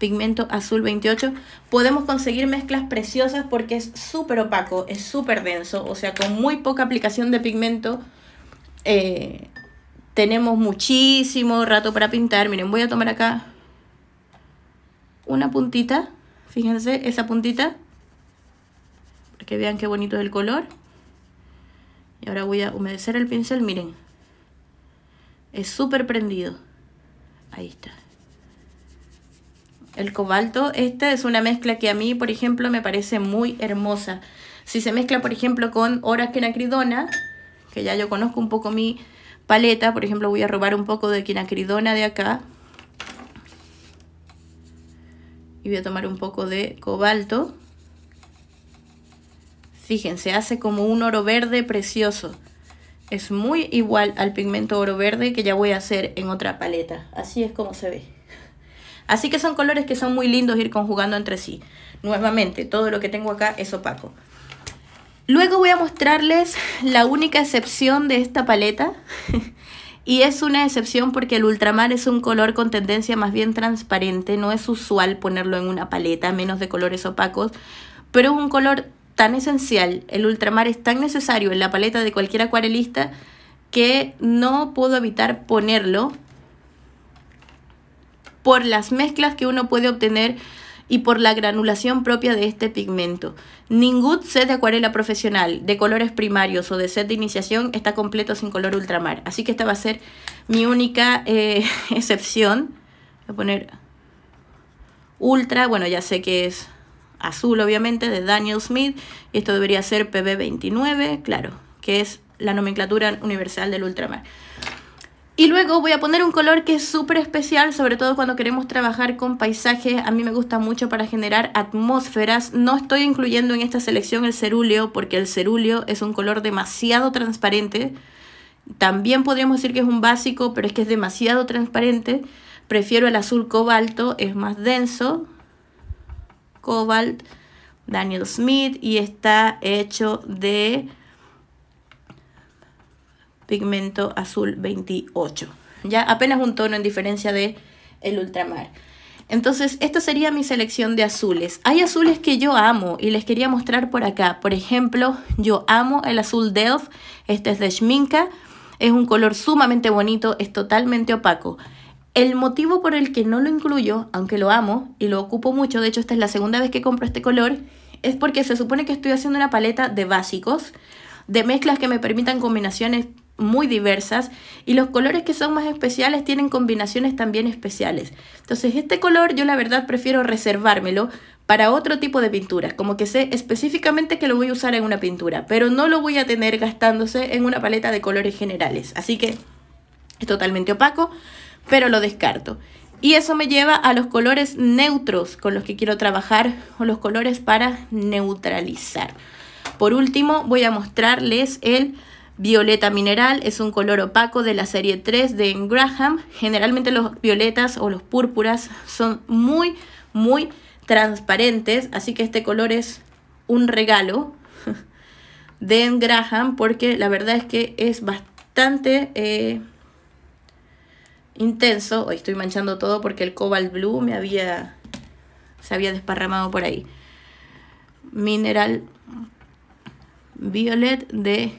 pigmento azul 28. Podemos conseguir mezclas preciosas porque es súper opaco, es súper denso, o sea, con muy poca aplicación de pigmento eh, tenemos muchísimo rato para pintar. Miren, voy a tomar acá una puntita, fíjense, esa puntita, para que vean qué bonito es el color. Y ahora voy a humedecer el pincel, miren, es súper prendido. Ahí está el cobalto. Esta es una mezcla que a mí, por ejemplo, me parece muy hermosa. Si se mezcla, por ejemplo, con horas quinacridona, que ya yo conozco un poco mi paleta, por ejemplo, voy a robar un poco de quinacridona de acá. Y voy a tomar un poco de cobalto. Fíjense, hace como un oro verde precioso. Es muy igual al pigmento oro verde que ya voy a hacer en otra paleta. Así es como se ve. Así que son colores que son muy lindos ir conjugando entre sí. Nuevamente, todo lo que tengo acá es opaco. Luego voy a mostrarles la única excepción de esta paleta. y es una excepción porque el ultramar es un color con tendencia más bien transparente. No es usual ponerlo en una paleta, menos de colores opacos. Pero es un color tan esencial, el ultramar es tan necesario en la paleta de cualquier acuarelista que no puedo evitar ponerlo por las mezclas que uno puede obtener y por la granulación propia de este pigmento. Ningún set de acuarela profesional de colores primarios o de set de iniciación está completo sin color ultramar. Así que esta va a ser mi única eh, excepción. Voy a poner ultra, bueno ya sé que es azul obviamente, de Daniel Smith. esto debería ser PB29, claro, que es la nomenclatura universal del ultramar. Y luego voy a poner un color que es súper especial, sobre todo cuando queremos trabajar con paisajes. A mí me gusta mucho para generar atmósferas. No estoy incluyendo en esta selección el cerúleo, porque el cerúleo es un color demasiado transparente. También podríamos decir que es un básico, pero es que es demasiado transparente. Prefiero el azul cobalto, es más denso. Cobalt, Daniel Smith, y está hecho de pigmento azul 28. Ya apenas un tono en diferencia de el ultramar. Entonces, esta sería mi selección de azules. Hay azules que yo amo y les quería mostrar por acá. Por ejemplo, yo amo el azul Delft. Este es de schmincke Es un color sumamente bonito, es totalmente opaco. El motivo por el que no lo incluyo, aunque lo amo y lo ocupo mucho, de hecho esta es la segunda vez que compro este color, es porque se supone que estoy haciendo una paleta de básicos, de mezclas que me permitan combinaciones muy diversas y los colores que son más especiales tienen combinaciones también especiales. Entonces este color yo la verdad prefiero reservármelo para otro tipo de pinturas, como que sé específicamente que lo voy a usar en una pintura, pero no lo voy a tener gastándose en una paleta de colores generales. Así que es totalmente opaco, pero lo descarto. Y eso me lleva a los colores neutros con los que quiero trabajar o los colores para neutralizar. Por último voy a mostrarles el Violeta mineral es un color opaco de la serie 3 de Graham. Generalmente los violetas o los púrpuras son muy, muy transparentes, así que este color es un regalo de Graham porque la verdad es que es bastante eh, intenso. Hoy estoy manchando todo porque el Cobalt Blue me había, se había desparramado por ahí. Mineral Violet de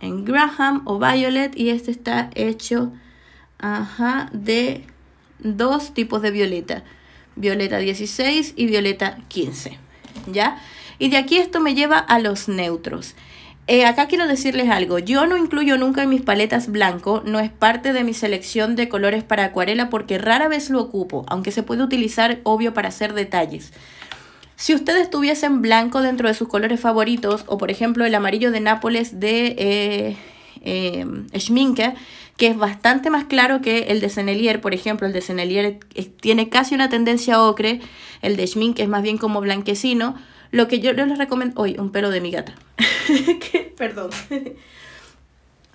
en Graham o Violet y este está hecho ajá, de dos tipos de violeta, violeta 16 y violeta 15, ¿ya? Y de aquí esto me lleva a los neutros. Eh, acá quiero decirles algo, yo no incluyo nunca en mis paletas blanco, no es parte de mi selección de colores para acuarela porque rara vez lo ocupo, aunque se puede utilizar obvio para hacer detalles. Si ustedes tuviesen blanco dentro de sus colores favoritos, o por ejemplo el amarillo de Nápoles de eh, eh, Schmincke, que es bastante más claro que el de Sennelier, por ejemplo, el de Sennelier tiene casi una tendencia ocre, el de Schmincke es más bien como blanquecino, lo que yo les recomiendo... hoy un pelo de mi gata! Perdón.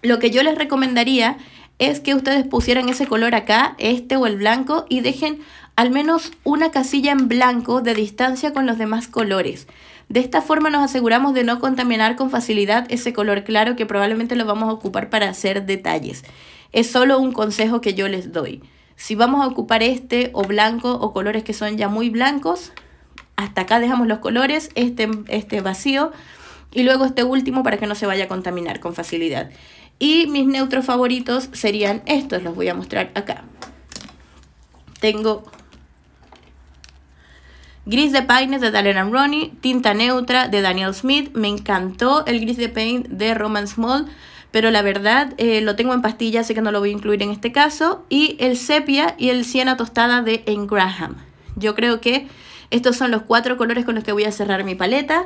lo que yo les recomendaría es que ustedes pusieran ese color acá, este o el blanco, y dejen al menos una casilla en blanco de distancia con los demás colores. De esta forma nos aseguramos de no contaminar con facilidad ese color claro que probablemente lo vamos a ocupar para hacer detalles. Es solo un consejo que yo les doy. Si vamos a ocupar este o blanco o colores que son ya muy blancos, hasta acá dejamos los colores, este, este vacío y luego este último para que no se vaya a contaminar con facilidad. Y mis neutros favoritos serían estos, los voy a mostrar acá. Tengo Gris de Paine de Dallin Ronnie, Tinta Neutra de Daniel Smith. Me encantó el Gris de paint de Roman Small, pero la verdad eh, lo tengo en pastilla, así que no lo voy a incluir en este caso. Y el Sepia y el Siena Tostada de engraham Graham. Yo creo que estos son los cuatro colores con los que voy a cerrar mi paleta.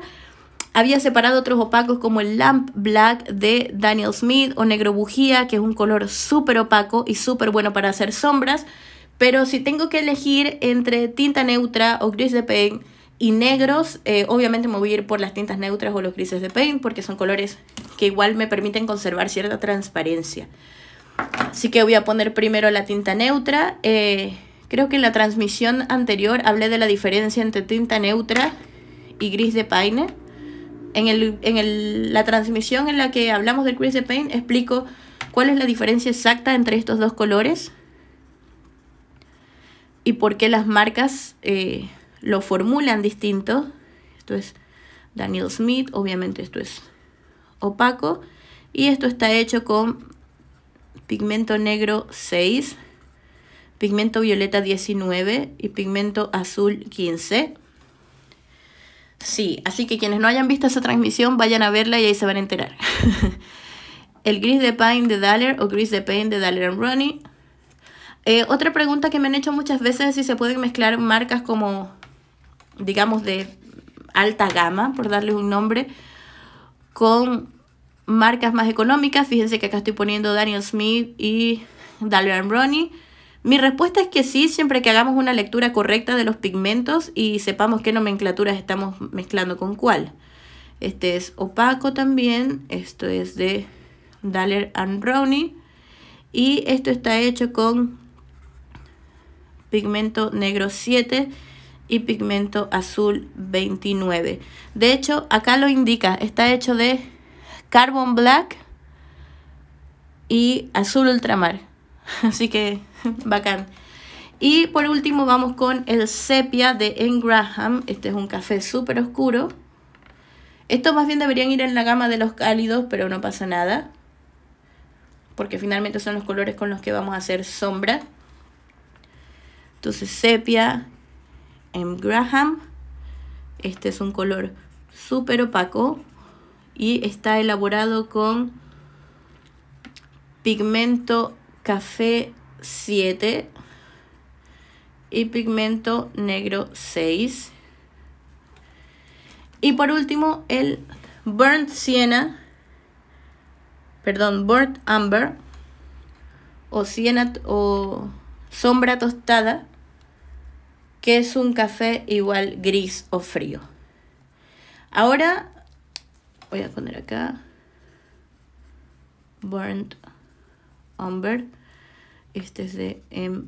Había separado otros opacos como el Lamp Black de Daniel Smith o Negro Bujía, que es un color súper opaco y súper bueno para hacer sombras pero si tengo que elegir entre tinta neutra o gris de paint y negros, eh, obviamente me voy a ir por las tintas neutras o los grises de paint porque son colores que igual me permiten conservar cierta transparencia. Así que voy a poner primero la tinta neutra. Eh, creo que en la transmisión anterior hablé de la diferencia entre tinta neutra y gris de paint. En, la transmisión en la que hablamos del gris de paint explico cuál es la diferencia exacta entre estos dos colores y por qué las marcas eh, lo formulan distinto. Esto es Daniel Smith, obviamente esto es opaco. Y esto está hecho con pigmento negro 6, pigmento violeta 19 y pigmento azul 15. Sí, así que quienes no hayan visto esa transmisión vayan a verla y ahí se van a enterar. el gris de payne de daler o gris de payne de Daller Ronnie eh, otra pregunta que me han hecho muchas veces es si se pueden mezclar marcas como, digamos, de alta gama, por darles un nombre, con marcas más económicas. Fíjense que acá estoy poniendo Daniel Smith y Daler Ronnie. Mi respuesta es que sí, siempre que hagamos una lectura correcta de los pigmentos y sepamos qué nomenclaturas estamos mezclando con cuál. Este es opaco también, esto es de Daler and y esto está hecho con pigmento negro 7 y pigmento azul 29. De hecho, acá lo indica, está hecho de carbon black y azul ultramar. Así que bacán. Y por último vamos con el sepia de Engraham. Este es un café súper oscuro. Estos más bien deberían ir en la gama de los cálidos, pero no pasa nada. Porque finalmente son los colores con los que vamos a hacer sombra. Entonces sepia, en Graham, este es un color súper opaco y está elaborado con pigmento café 7 y pigmento negro 6. Y por último el Burnt Siena. perdón, Burnt Amber o siena o sombra tostada que es un café igual gris o frío. Ahora voy a poner acá Burnt Umber. Este es de M.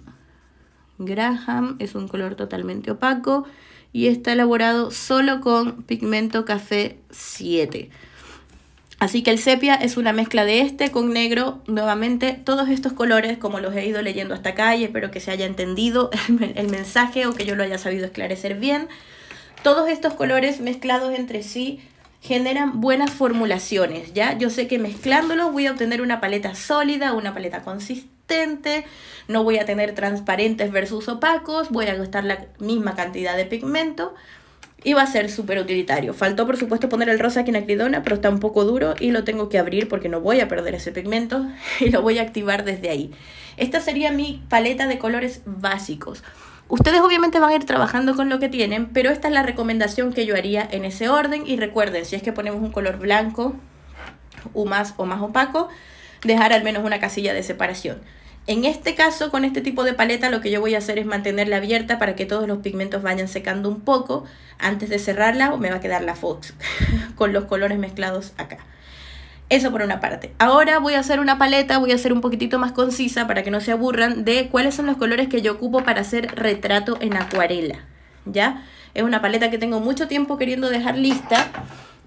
Graham, es un color totalmente opaco y está elaborado solo con pigmento café 7. Así que el sepia es una mezcla de este con negro, nuevamente todos estos colores, como los he ido leyendo hasta acá y espero que se haya entendido el, mensaje o que yo lo haya sabido esclarecer bien, todos estos colores mezclados entre sí generan buenas formulaciones, ¿ya? Yo sé que mezclándolos voy a obtener una paleta sólida, una paleta consistente, no voy a tener transparentes versus opacos, voy a gastar la misma cantidad de pigmento, va a ser súper utilitario. Faltó por supuesto poner el rosa quinacridona, pero está un poco duro y lo tengo que abrir porque no voy a perder ese pigmento y lo voy a activar desde ahí. Esta sería mi paleta de colores básicos. Ustedes obviamente van a ir trabajando con lo que tienen, pero esta es la recomendación que yo haría en ese orden. Y recuerden, si es que ponemos un color blanco, o más o más opaco, dejar al menos una casilla de separación. En este caso, con este tipo de paleta, lo que yo voy a hacer es mantenerla abierta para que todos los pigmentos vayan secando un poco antes de cerrarla o me va a quedar la Fox con los colores mezclados acá. Eso por una parte. Ahora voy a hacer una paleta, voy a hacer un poquitito más concisa para que no se aburran de cuáles son los colores que yo ocupo para hacer retrato en acuarela. ¿Ya? Es una paleta que tengo mucho tiempo queriendo dejar lista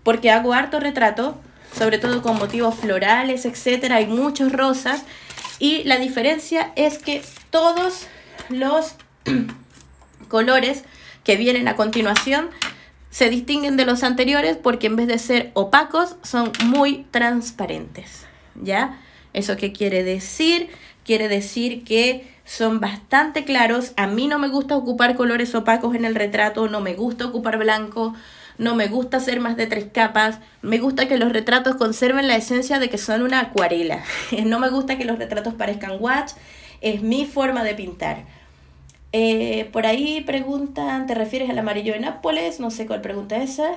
porque hago harto retrato, sobre todo con motivos florales, etcétera, hay muchos rosas y la diferencia es que todos los colores que vienen a continuación se distinguen de los anteriores porque en vez de ser opacos son muy transparentes. ¿Ya? ¿Eso qué quiere decir? Quiere decir que son bastante claros. A mí no me gusta ocupar colores opacos en el retrato, no me gusta ocupar blanco, no me gusta hacer más de tres capas, me gusta que los retratos conserven la esencia de que son una acuarela, no me gusta que los retratos parezcan watch, es mi forma de pintar. Eh, por ahí preguntan, ¿te refieres al amarillo de Nápoles? No sé cuál pregunta esa.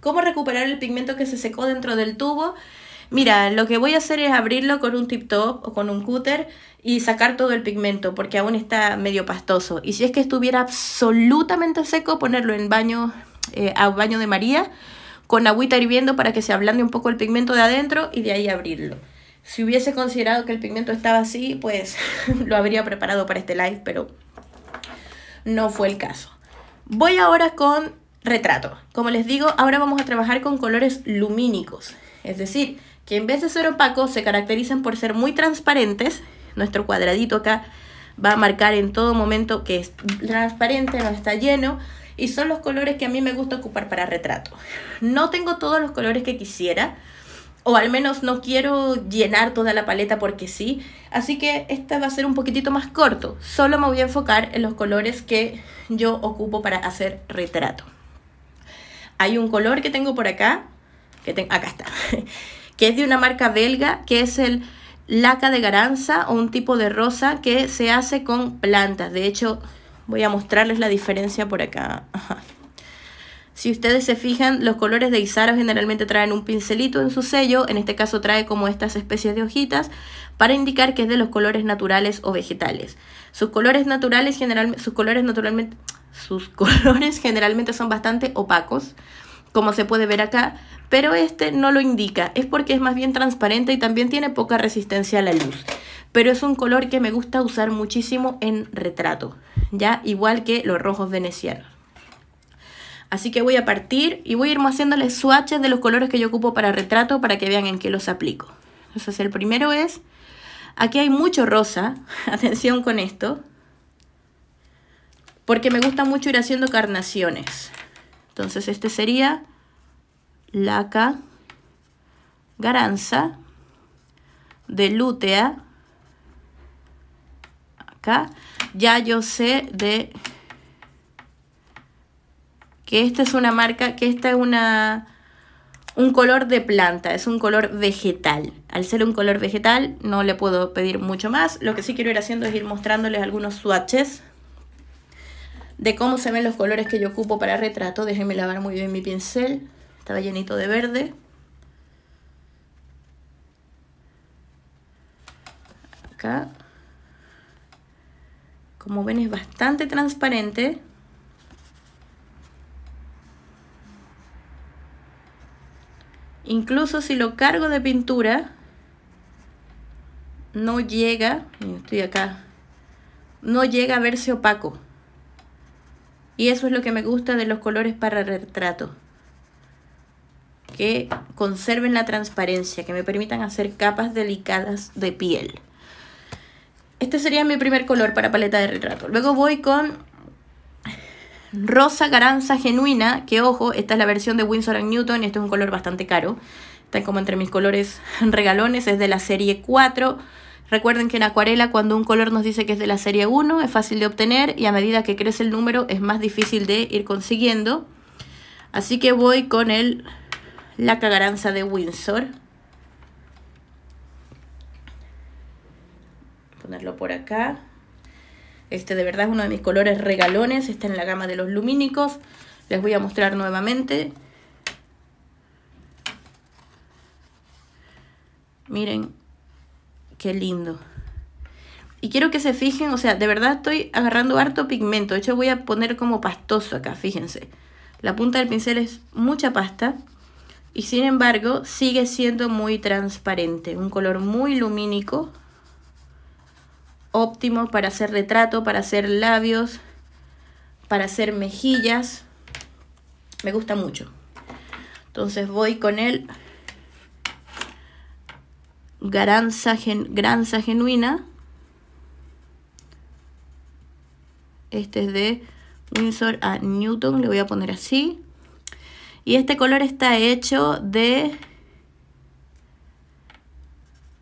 ¿Cómo recuperar el pigmento que se secó dentro del tubo? Mira, lo que voy a hacer es abrirlo con un tip top o con un cúter y sacar todo el pigmento porque aún está medio pastoso. Y si es que estuviera absolutamente seco, ponerlo en baño eh, a baño de María con agüita hirviendo para que se ablande un poco el pigmento de adentro y de ahí abrirlo. Si hubiese considerado que el pigmento estaba así, pues lo habría preparado para este live, pero no fue el caso. Voy ahora con retrato. Como les digo, ahora vamos a trabajar con colores lumínicos. Es decir, que en vez de ser opacos, se caracterizan por ser muy transparentes. Nuestro cuadradito acá va a marcar en todo momento que es transparente, no está lleno y son los colores que a mí me gusta ocupar para retrato. No tengo todos los colores que quisiera, o al menos no quiero llenar toda la paleta porque sí, así que esta va a ser un poquitito más corto, solo me voy a enfocar en los colores que yo ocupo para hacer retrato. Hay un color que tengo por acá, que acá está, que es de una marca belga, que es el laca de garanza o un tipo de rosa que se hace con plantas. De hecho, Voy a mostrarles la diferencia por acá. Si ustedes se fijan, los colores de Izaro generalmente traen un pincelito en su sello, en este caso trae como estas especies de hojitas, para indicar que es de los colores naturales o vegetales. Sus colores naturales, general, sus colores naturalmente, sus colores generalmente son bastante opacos, como se puede ver acá, pero este no lo indica, es porque es más bien transparente y también tiene poca resistencia a la luz pero es un color que me gusta usar muchísimo en retrato, ya igual que los rojos venecianos. Así que voy a partir y voy a ir haciéndoles swatches de los colores que yo ocupo para retrato para que vean en qué los aplico. Entonces el primero es, aquí hay mucho rosa, atención con esto, porque me gusta mucho ir haciendo carnaciones. Entonces este sería laca, garanza, de lútea, ya yo sé de que esta es una marca, que esta es una, un color de planta, es un color vegetal. Al ser un color vegetal no le puedo pedir mucho más. Lo que sí quiero ir haciendo es ir mostrándoles algunos swatches de cómo se ven los colores que yo ocupo para retrato. Déjenme lavar muy bien mi pincel. Estaba llenito de verde. Acá. Como ven es bastante transparente. Incluso si lo cargo de pintura, no llega, eh, estoy acá, no llega a verse opaco. Y eso es lo que me gusta de los colores para retrato. Que conserven la transparencia, que me permitan hacer capas delicadas de piel. Este sería mi primer color para paleta de retrato. Luego voy con rosa garanza genuina, que ojo, esta es la versión de Winsor Newton y este es un color bastante caro. Está como entre mis colores regalones, es de la serie 4. Recuerden que en acuarela cuando un color nos dice que es de la serie 1 es fácil de obtener y a medida que crece el número es más difícil de ir consiguiendo. Así que voy con el laca garanza de Windsor. ponerlo por acá. Este de verdad es uno de mis colores regalones, está en la gama de los lumínicos. Les voy a mostrar nuevamente. Miren, qué lindo. Y quiero que se fijen, o sea, de verdad estoy agarrando harto pigmento. De hecho voy a poner como pastoso acá, fíjense. La punta del pincel es mucha pasta y sin embargo sigue siendo muy transparente. Un color muy lumínico óptimo para hacer retrato, para hacer labios, para hacer mejillas. Me gusta mucho. Entonces voy con el Garanza, Granza Genuina. Este es de Windsor a Newton, le voy a poner así. Y este color está hecho de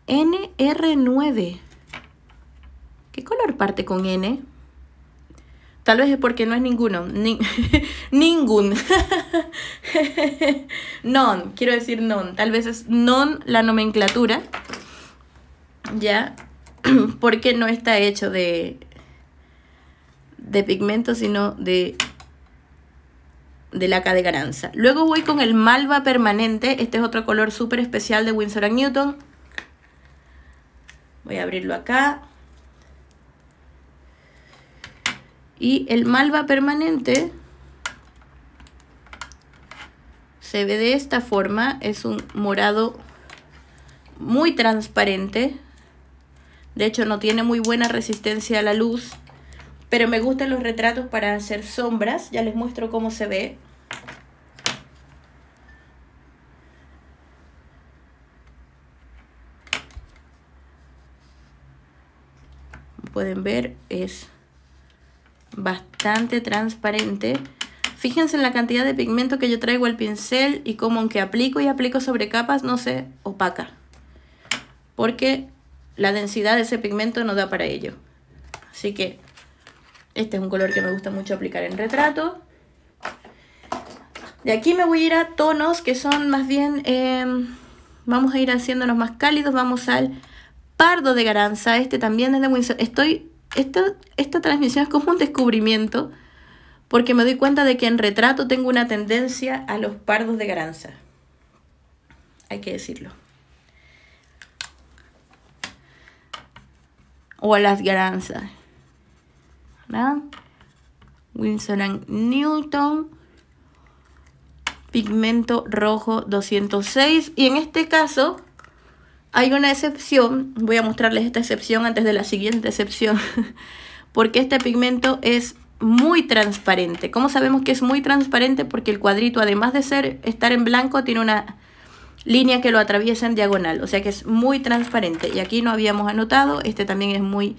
NR9. ¿Qué color parte con N? Tal vez es porque no es ninguno. ningún. non, quiero decir non. Tal vez es non la nomenclatura. Ya. porque no está hecho de. de pigmento, sino de. de laca de garanza. Luego voy con el malva permanente. Este es otro color súper especial de Winsor Newton. Voy a abrirlo acá. Y el malva permanente se ve de esta forma. Es un morado muy transparente. De hecho no tiene muy buena resistencia a la luz. Pero me gustan los retratos para hacer sombras. Ya les muestro cómo se ve. Pueden ver, es bastante transparente. Fíjense en la cantidad de pigmento que yo traigo al pincel y cómo aunque aplico y aplico sobre capas no se opaca. Porque la densidad de ese pigmento no da para ello. Así que este es un color que me gusta mucho aplicar en retrato. De aquí me voy a ir a tonos que son más bien... Em, vamos a ir haciéndonos más cálidos. Vamos al pardo de Garanza. Este también es de Winsor. Estoy esta, transmisión es como un descubrimiento porque me doy cuenta de que en retrato tengo una tendencia a los pardos de garanza. Hay que decirlo. O a las garanzas. ¿Verdad? Winsor Newton. Pigmento rojo 206. Y en este caso hay una excepción, voy a mostrarles esta excepción antes de la siguiente excepción, porque este pigmento es muy transparente. ¿Cómo sabemos que es muy transparente? Porque el cuadrito, además de ser estar en blanco, tiene una línea que lo atraviesa en diagonal, o sea que es muy transparente. Y aquí no habíamos anotado, este también es muy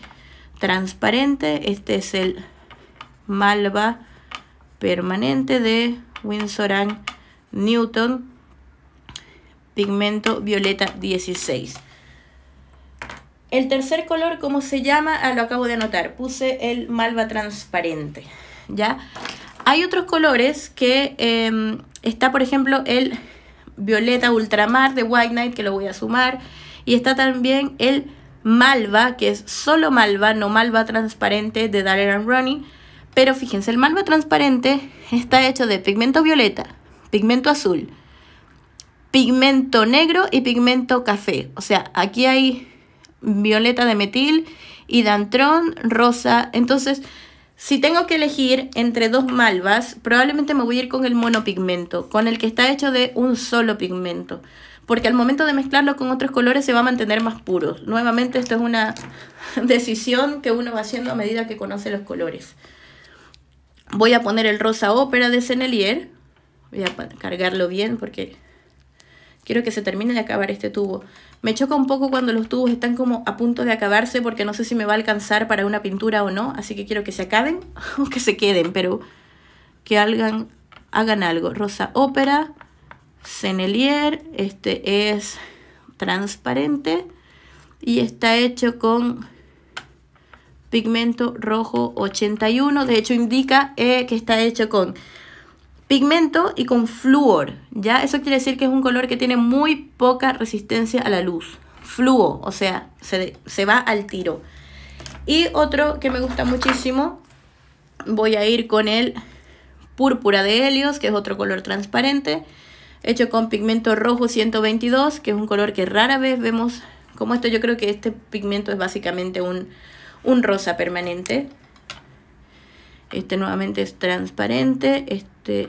transparente. Este es el Malva permanente de Winsor Newton pigmento violeta 16. El tercer color, ¿cómo se llama? Ah, lo acabo de anotar. Puse el malva transparente. ¿Ya? Hay otros colores que em, está, por ejemplo, el violeta ultramar de White Knight, que lo voy a sumar. Y está también el malva, que es solo malva, no malva transparente de Daler and Pero fíjense, el malva transparente está hecho de pigmento violeta, pigmento azul, pigmento negro y pigmento café. O sea, aquí hay violeta de metil y dantrón rosa. Entonces, si tengo que elegir entre dos malvas, probablemente me voy a ir con el monopigmento, con el que está hecho de un solo pigmento. Porque al momento de mezclarlo con otros colores se va a mantener más puro. Nuevamente, esto es una decisión que uno va haciendo a medida que conoce los colores. Voy a poner el rosa ópera de Sennelier. Voy a cargarlo bien porque quiero que se termine de acabar este tubo. Me choca un poco cuando los tubos están como a punto de acabarse porque no sé si me va a alcanzar para una pintura o no, así que quiero que se acaben o que se queden, pero que hagan, hagan algo. Rosa Ópera, Senelier, este es transparente y está hecho con pigmento rojo 81, de hecho indica eh, que está hecho con pigmento y con flúor, ¿ya? Eso quiere decir que es un color que tiene muy poca resistencia a la luz. Fluo, o sea, se, va al tiro. Y otro que me gusta muchísimo, voy a ir con el púrpura de Helios, que es otro color transparente, hecho con pigmento rojo 122, que es un color que rara vez vemos como esto. Yo creo que este pigmento es básicamente un, un rosa permanente. Este nuevamente es transparente, este este,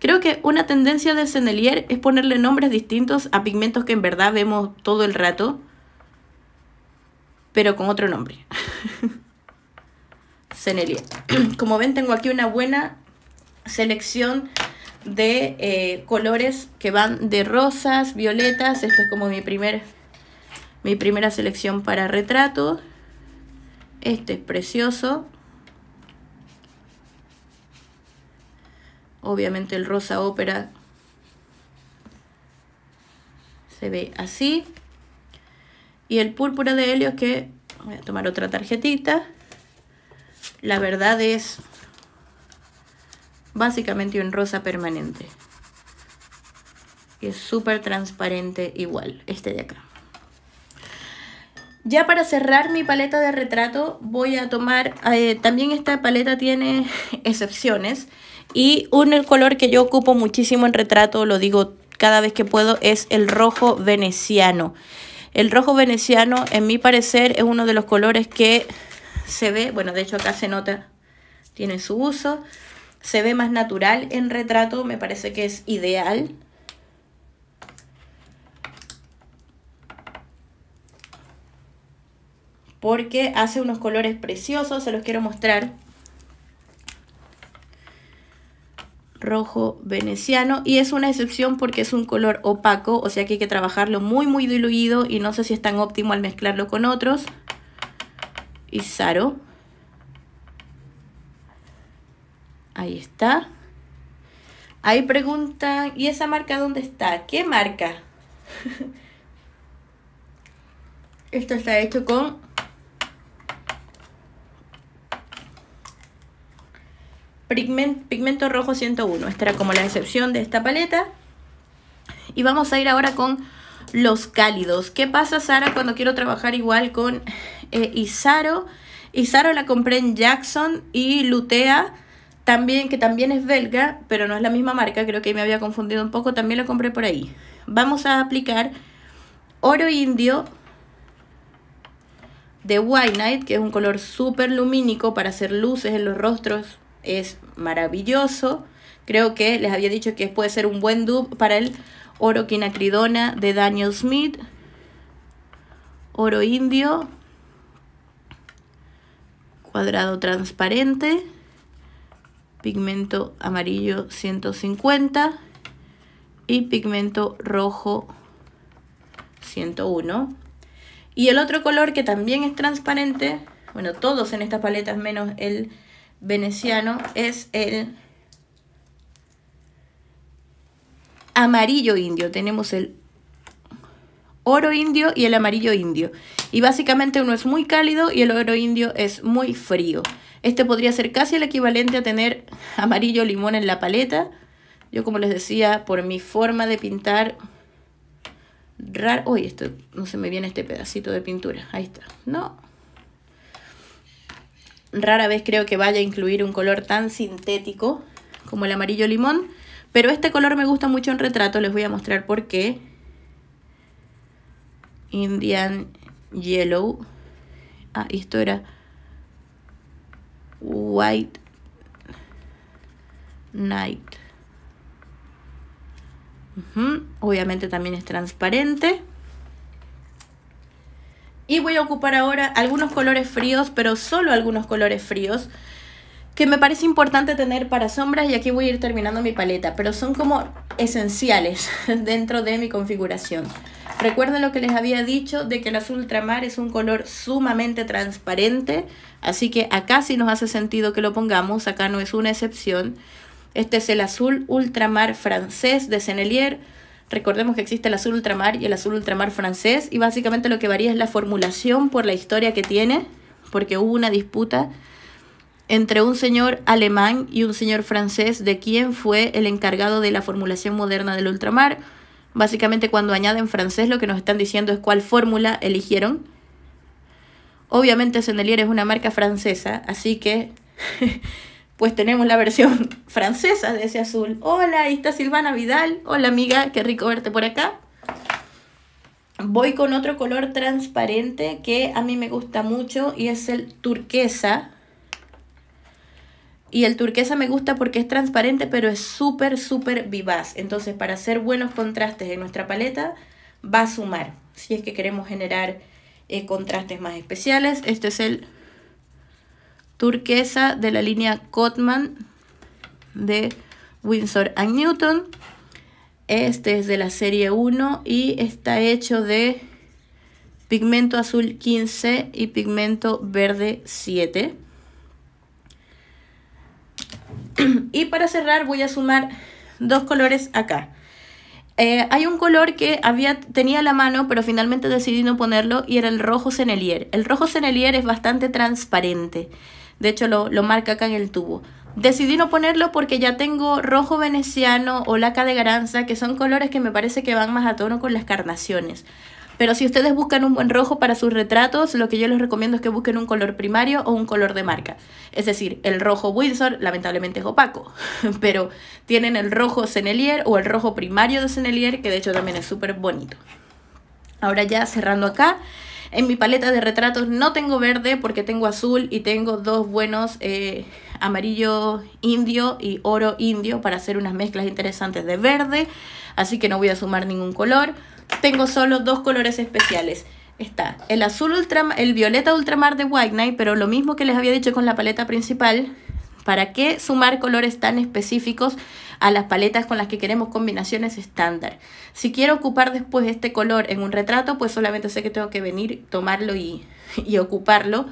creo que una tendencia de Sennelier es ponerle nombres distintos a pigmentos que en verdad vemos todo el rato, pero con otro nombre. Sennelier. Como ven, tengo aquí una buena selección de eh, colores que van de rosas, violetas. Esto es como mi, primer, mi primera selección para retrato. Este es precioso. Obviamente el rosa ópera se ve así. Y el púrpura de Helios que, voy a tomar otra tarjetita, la verdad es básicamente un rosa permanente. es súper transparente igual, este de acá. Ya para cerrar mi paleta de retrato voy a tomar, eh, también esta paleta tiene excepciones. Y un color que yo ocupo muchísimo en retrato, lo digo cada vez que puedo, es el rojo veneciano. El rojo veneciano, en mi parecer, es uno de los colores que se ve, bueno, de hecho acá se nota, tiene su uso, se ve más natural en retrato, me parece que es ideal. Porque hace unos colores preciosos, se los quiero mostrar. rojo veneciano y es una excepción porque es un color opaco, o sea que hay que trabajarlo muy muy diluido y no sé si es tan óptimo al mezclarlo con otros. Y Saro. Ahí está. Ahí preguntan, ¿y esa marca dónde está? ¿Qué marca? Esto está hecho con pigmento rojo 101. Esta era como la excepción de esta paleta. Y vamos a ir ahora con los cálidos. ¿Qué pasa, Sara, cuando quiero trabajar igual con eh, Isaro? Isaro la compré en Jackson y Lutea, también, que también es belga, pero no es la misma marca. Creo que me había confundido un poco. También la compré por ahí. Vamos a aplicar oro indio de White Night, que es un color súper lumínico para hacer luces en los rostros es maravilloso. Creo que les había dicho que puede ser un buen dub para el Oro Quinacridona de Daniel Smith. Oro indio. Cuadrado transparente. Pigmento amarillo 150. Y pigmento rojo 101. Y el otro color que también es transparente. Bueno, todos en estas paletas menos el veneciano es el amarillo indio. Tenemos el oro indio y el amarillo indio. Y básicamente uno es muy cálido y el oro indio es muy frío. Este podría ser casi el equivalente a tener amarillo limón en la paleta. Yo como les decía, por mi forma de pintar raro... Uy, esto no se me viene este pedacito de pintura. Ahí está. No, rara vez creo que vaya a incluir un color tan sintético como el amarillo limón, pero este color me gusta mucho en retrato, les voy a mostrar por qué. Indian Yellow. Ah, esto era White Night. Obviamente también es transparente. Y voy a ocupar ahora algunos colores fríos, pero solo algunos colores fríos, que me parece importante tener para sombras y aquí voy a ir terminando mi paleta, pero son como esenciales dentro de mi configuración. Recuerden lo que les había dicho de que el azul ultramar es un color sumamente transparente, así que acá sí nos hace sentido que lo pongamos, acá no es una excepción. Este es el azul ultramar francés de Sennelier, Recordemos que existe el azul ultramar y el azul ultramar francés y básicamente lo que varía es la formulación por la historia que tiene, porque hubo una disputa entre un señor alemán y un señor francés de quién fue el encargado de la formulación moderna del ultramar. Básicamente cuando añaden francés lo que nos están diciendo es cuál fórmula eligieron. Obviamente Sennelier es una marca francesa, así que pues tenemos la versión francesa de ese azul. Hola, ahí está Silvana Vidal. Hola amiga, qué rico verte por acá. Voy con otro color transparente que a mí me gusta mucho y es el turquesa. Y el turquesa me gusta porque es transparente, pero es súper, súper vivaz. Entonces, para hacer buenos contrastes en nuestra paleta, va a sumar. Si es que queremos generar eh, contrastes más especiales, este es el turquesa de la línea Cotman de Windsor and Newton. Este es de la serie 1 y está hecho de pigmento azul 15 y pigmento verde 7. Y para cerrar voy a sumar dos colores acá. Eh, hay un color que había, tenía a la mano pero finalmente decidí no ponerlo y era el rojo senelier. El rojo senelier es bastante transparente. De hecho, lo, marca acá en el tubo. Decidí no ponerlo porque ya tengo rojo veneciano o laca de garanza, que son colores que me parece que van más a tono con las carnaciones. Pero si ustedes buscan un buen rojo para sus retratos, lo que yo les recomiendo es que busquen un color primario o un color de marca. Es decir, el rojo Windsor lamentablemente es opaco, pero tienen el rojo Sennelier o el rojo primario de Sennelier, que de hecho también es súper bonito. Ahora ya cerrando acá, en mi paleta de retratos no tengo verde porque tengo azul y tengo dos buenos eh, amarillo indio y oro indio para hacer unas mezclas interesantes de verde. Así que no voy a sumar ningún color. Tengo solo dos colores especiales. Está el azul ultramar, el violeta ultramar de White Night, pero lo mismo que les había dicho con la paleta principal, ¿Para qué sumar colores tan específicos a las paletas con las que queremos combinaciones estándar? Si quiero ocupar después este color en un retrato, pues solamente sé que tengo que venir, tomarlo y, ocuparlo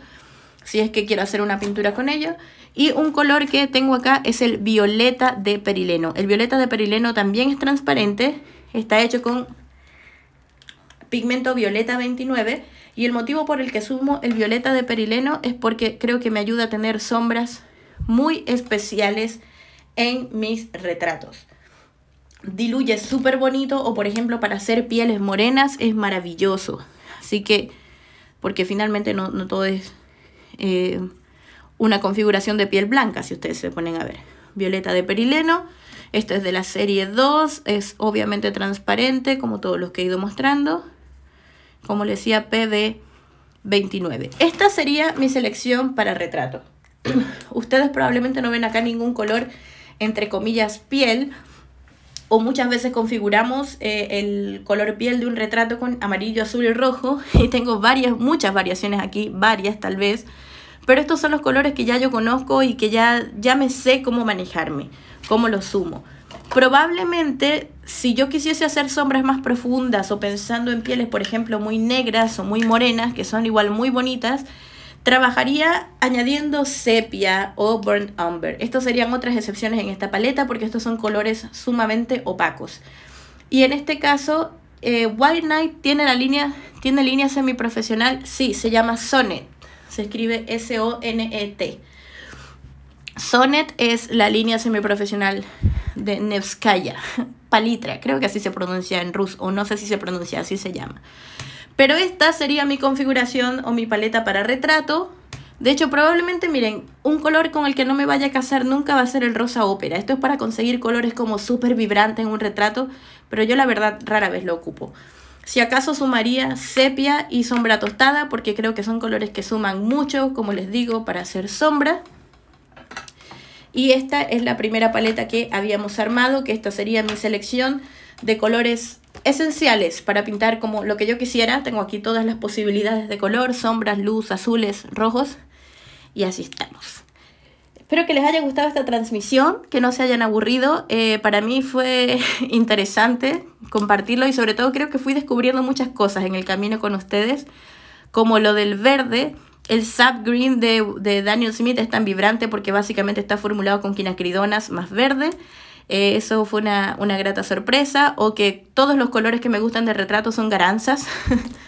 si es que quiero hacer una pintura con ello. Y un color que tengo acá es el violeta de perileno. El violeta de perileno también es transparente, está hecho con pigmento violeta 29 y el motivo por el que sumo el violeta de perileno es porque creo que me ayuda a tener sombras muy especiales en mis retratos. Diluye súper bonito o por ejemplo para hacer pieles morenas es maravilloso. Así que, porque finalmente no, todo es eh, una configuración de piel blanca, si ustedes se ponen a ver. Violeta de perileno, esta es de la serie 2, es obviamente transparente como todos los que he ido mostrando. Como les decía, pb 29 Esta sería mi selección para retrato. ustedes probablemente no ven acá ningún color, entre comillas, piel, o muchas veces configuramos eh, el color piel de un retrato con amarillo, azul y rojo, y tengo varias, muchas variaciones aquí, varias tal vez, pero estos son los colores que ya yo conozco y que ya, ya me sé cómo manejarme, cómo los sumo. Probablemente si yo quisiese hacer sombras más profundas o pensando en pieles, por ejemplo, muy negras o muy morenas, que son igual muy bonitas, Trabajaría añadiendo sepia o burnt umber. Estos serían otras excepciones en esta paleta porque estos son colores sumamente opacos. Y en este caso, eh, White Knight tiene la línea, tiene línea semiprofesional, sí, se llama Sonet. Se escribe S-O-N-E-T. Sonet es la línea semiprofesional de Nevskaya, Palitra, creo que así se pronuncia en ruso, o no sé si se pronuncia, así se llama. Pero esta sería mi configuración o mi paleta para retrato. De hecho, probablemente, miren, un color con el que no me vaya a casar nunca va a ser el rosa ópera. Esto es para conseguir colores como súper vibrantes en un retrato, pero yo la verdad rara vez lo ocupo. Si acaso sumaría sepia y sombra tostada, porque creo que son colores que suman mucho, como les digo, para hacer sombra. Y esta es la primera paleta que habíamos armado, que esta sería mi selección de colores esenciales para pintar como lo que yo quisiera. Tengo aquí todas las posibilidades de color, sombras, luz, azules, rojos. Y así estamos. Espero que les haya gustado esta transmisión, que no se hayan aburrido. Eh, para mí fue interesante compartirlo y sobre todo creo que fui descubriendo muchas cosas en el camino con ustedes, como lo del verde. El sap green de, de Daniel Smith es tan vibrante porque básicamente está formulado con quinacridonas más verde. Eh, eso fue una, grata sorpresa. O que todos los colores que me gustan de retrato son garanzas,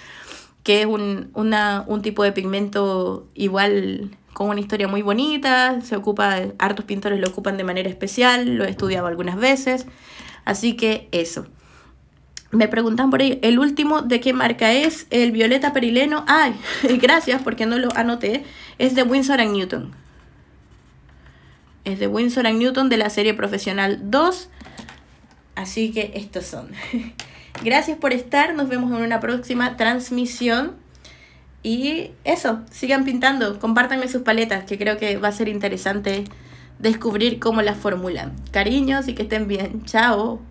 que es un, un tipo de pigmento igual con una historia muy bonita. Se ocupa, hartos pintores lo ocupan de manera especial, lo he estudiado algunas veces. Así que eso. Me preguntan por ahí, el último de qué marca es, el violeta perileno. Ay, gracias porque no lo anoté. Es de Winsor Newton. Es de Winsor Newton de la serie profesional 2. Así que estos son. Gracias por estar. Nos vemos en una próxima transmisión. Y eso, sigan pintando, compártanme sus paletas, que creo que va a ser interesante descubrir cómo las formulan. Cariños y que estén bien. Chao.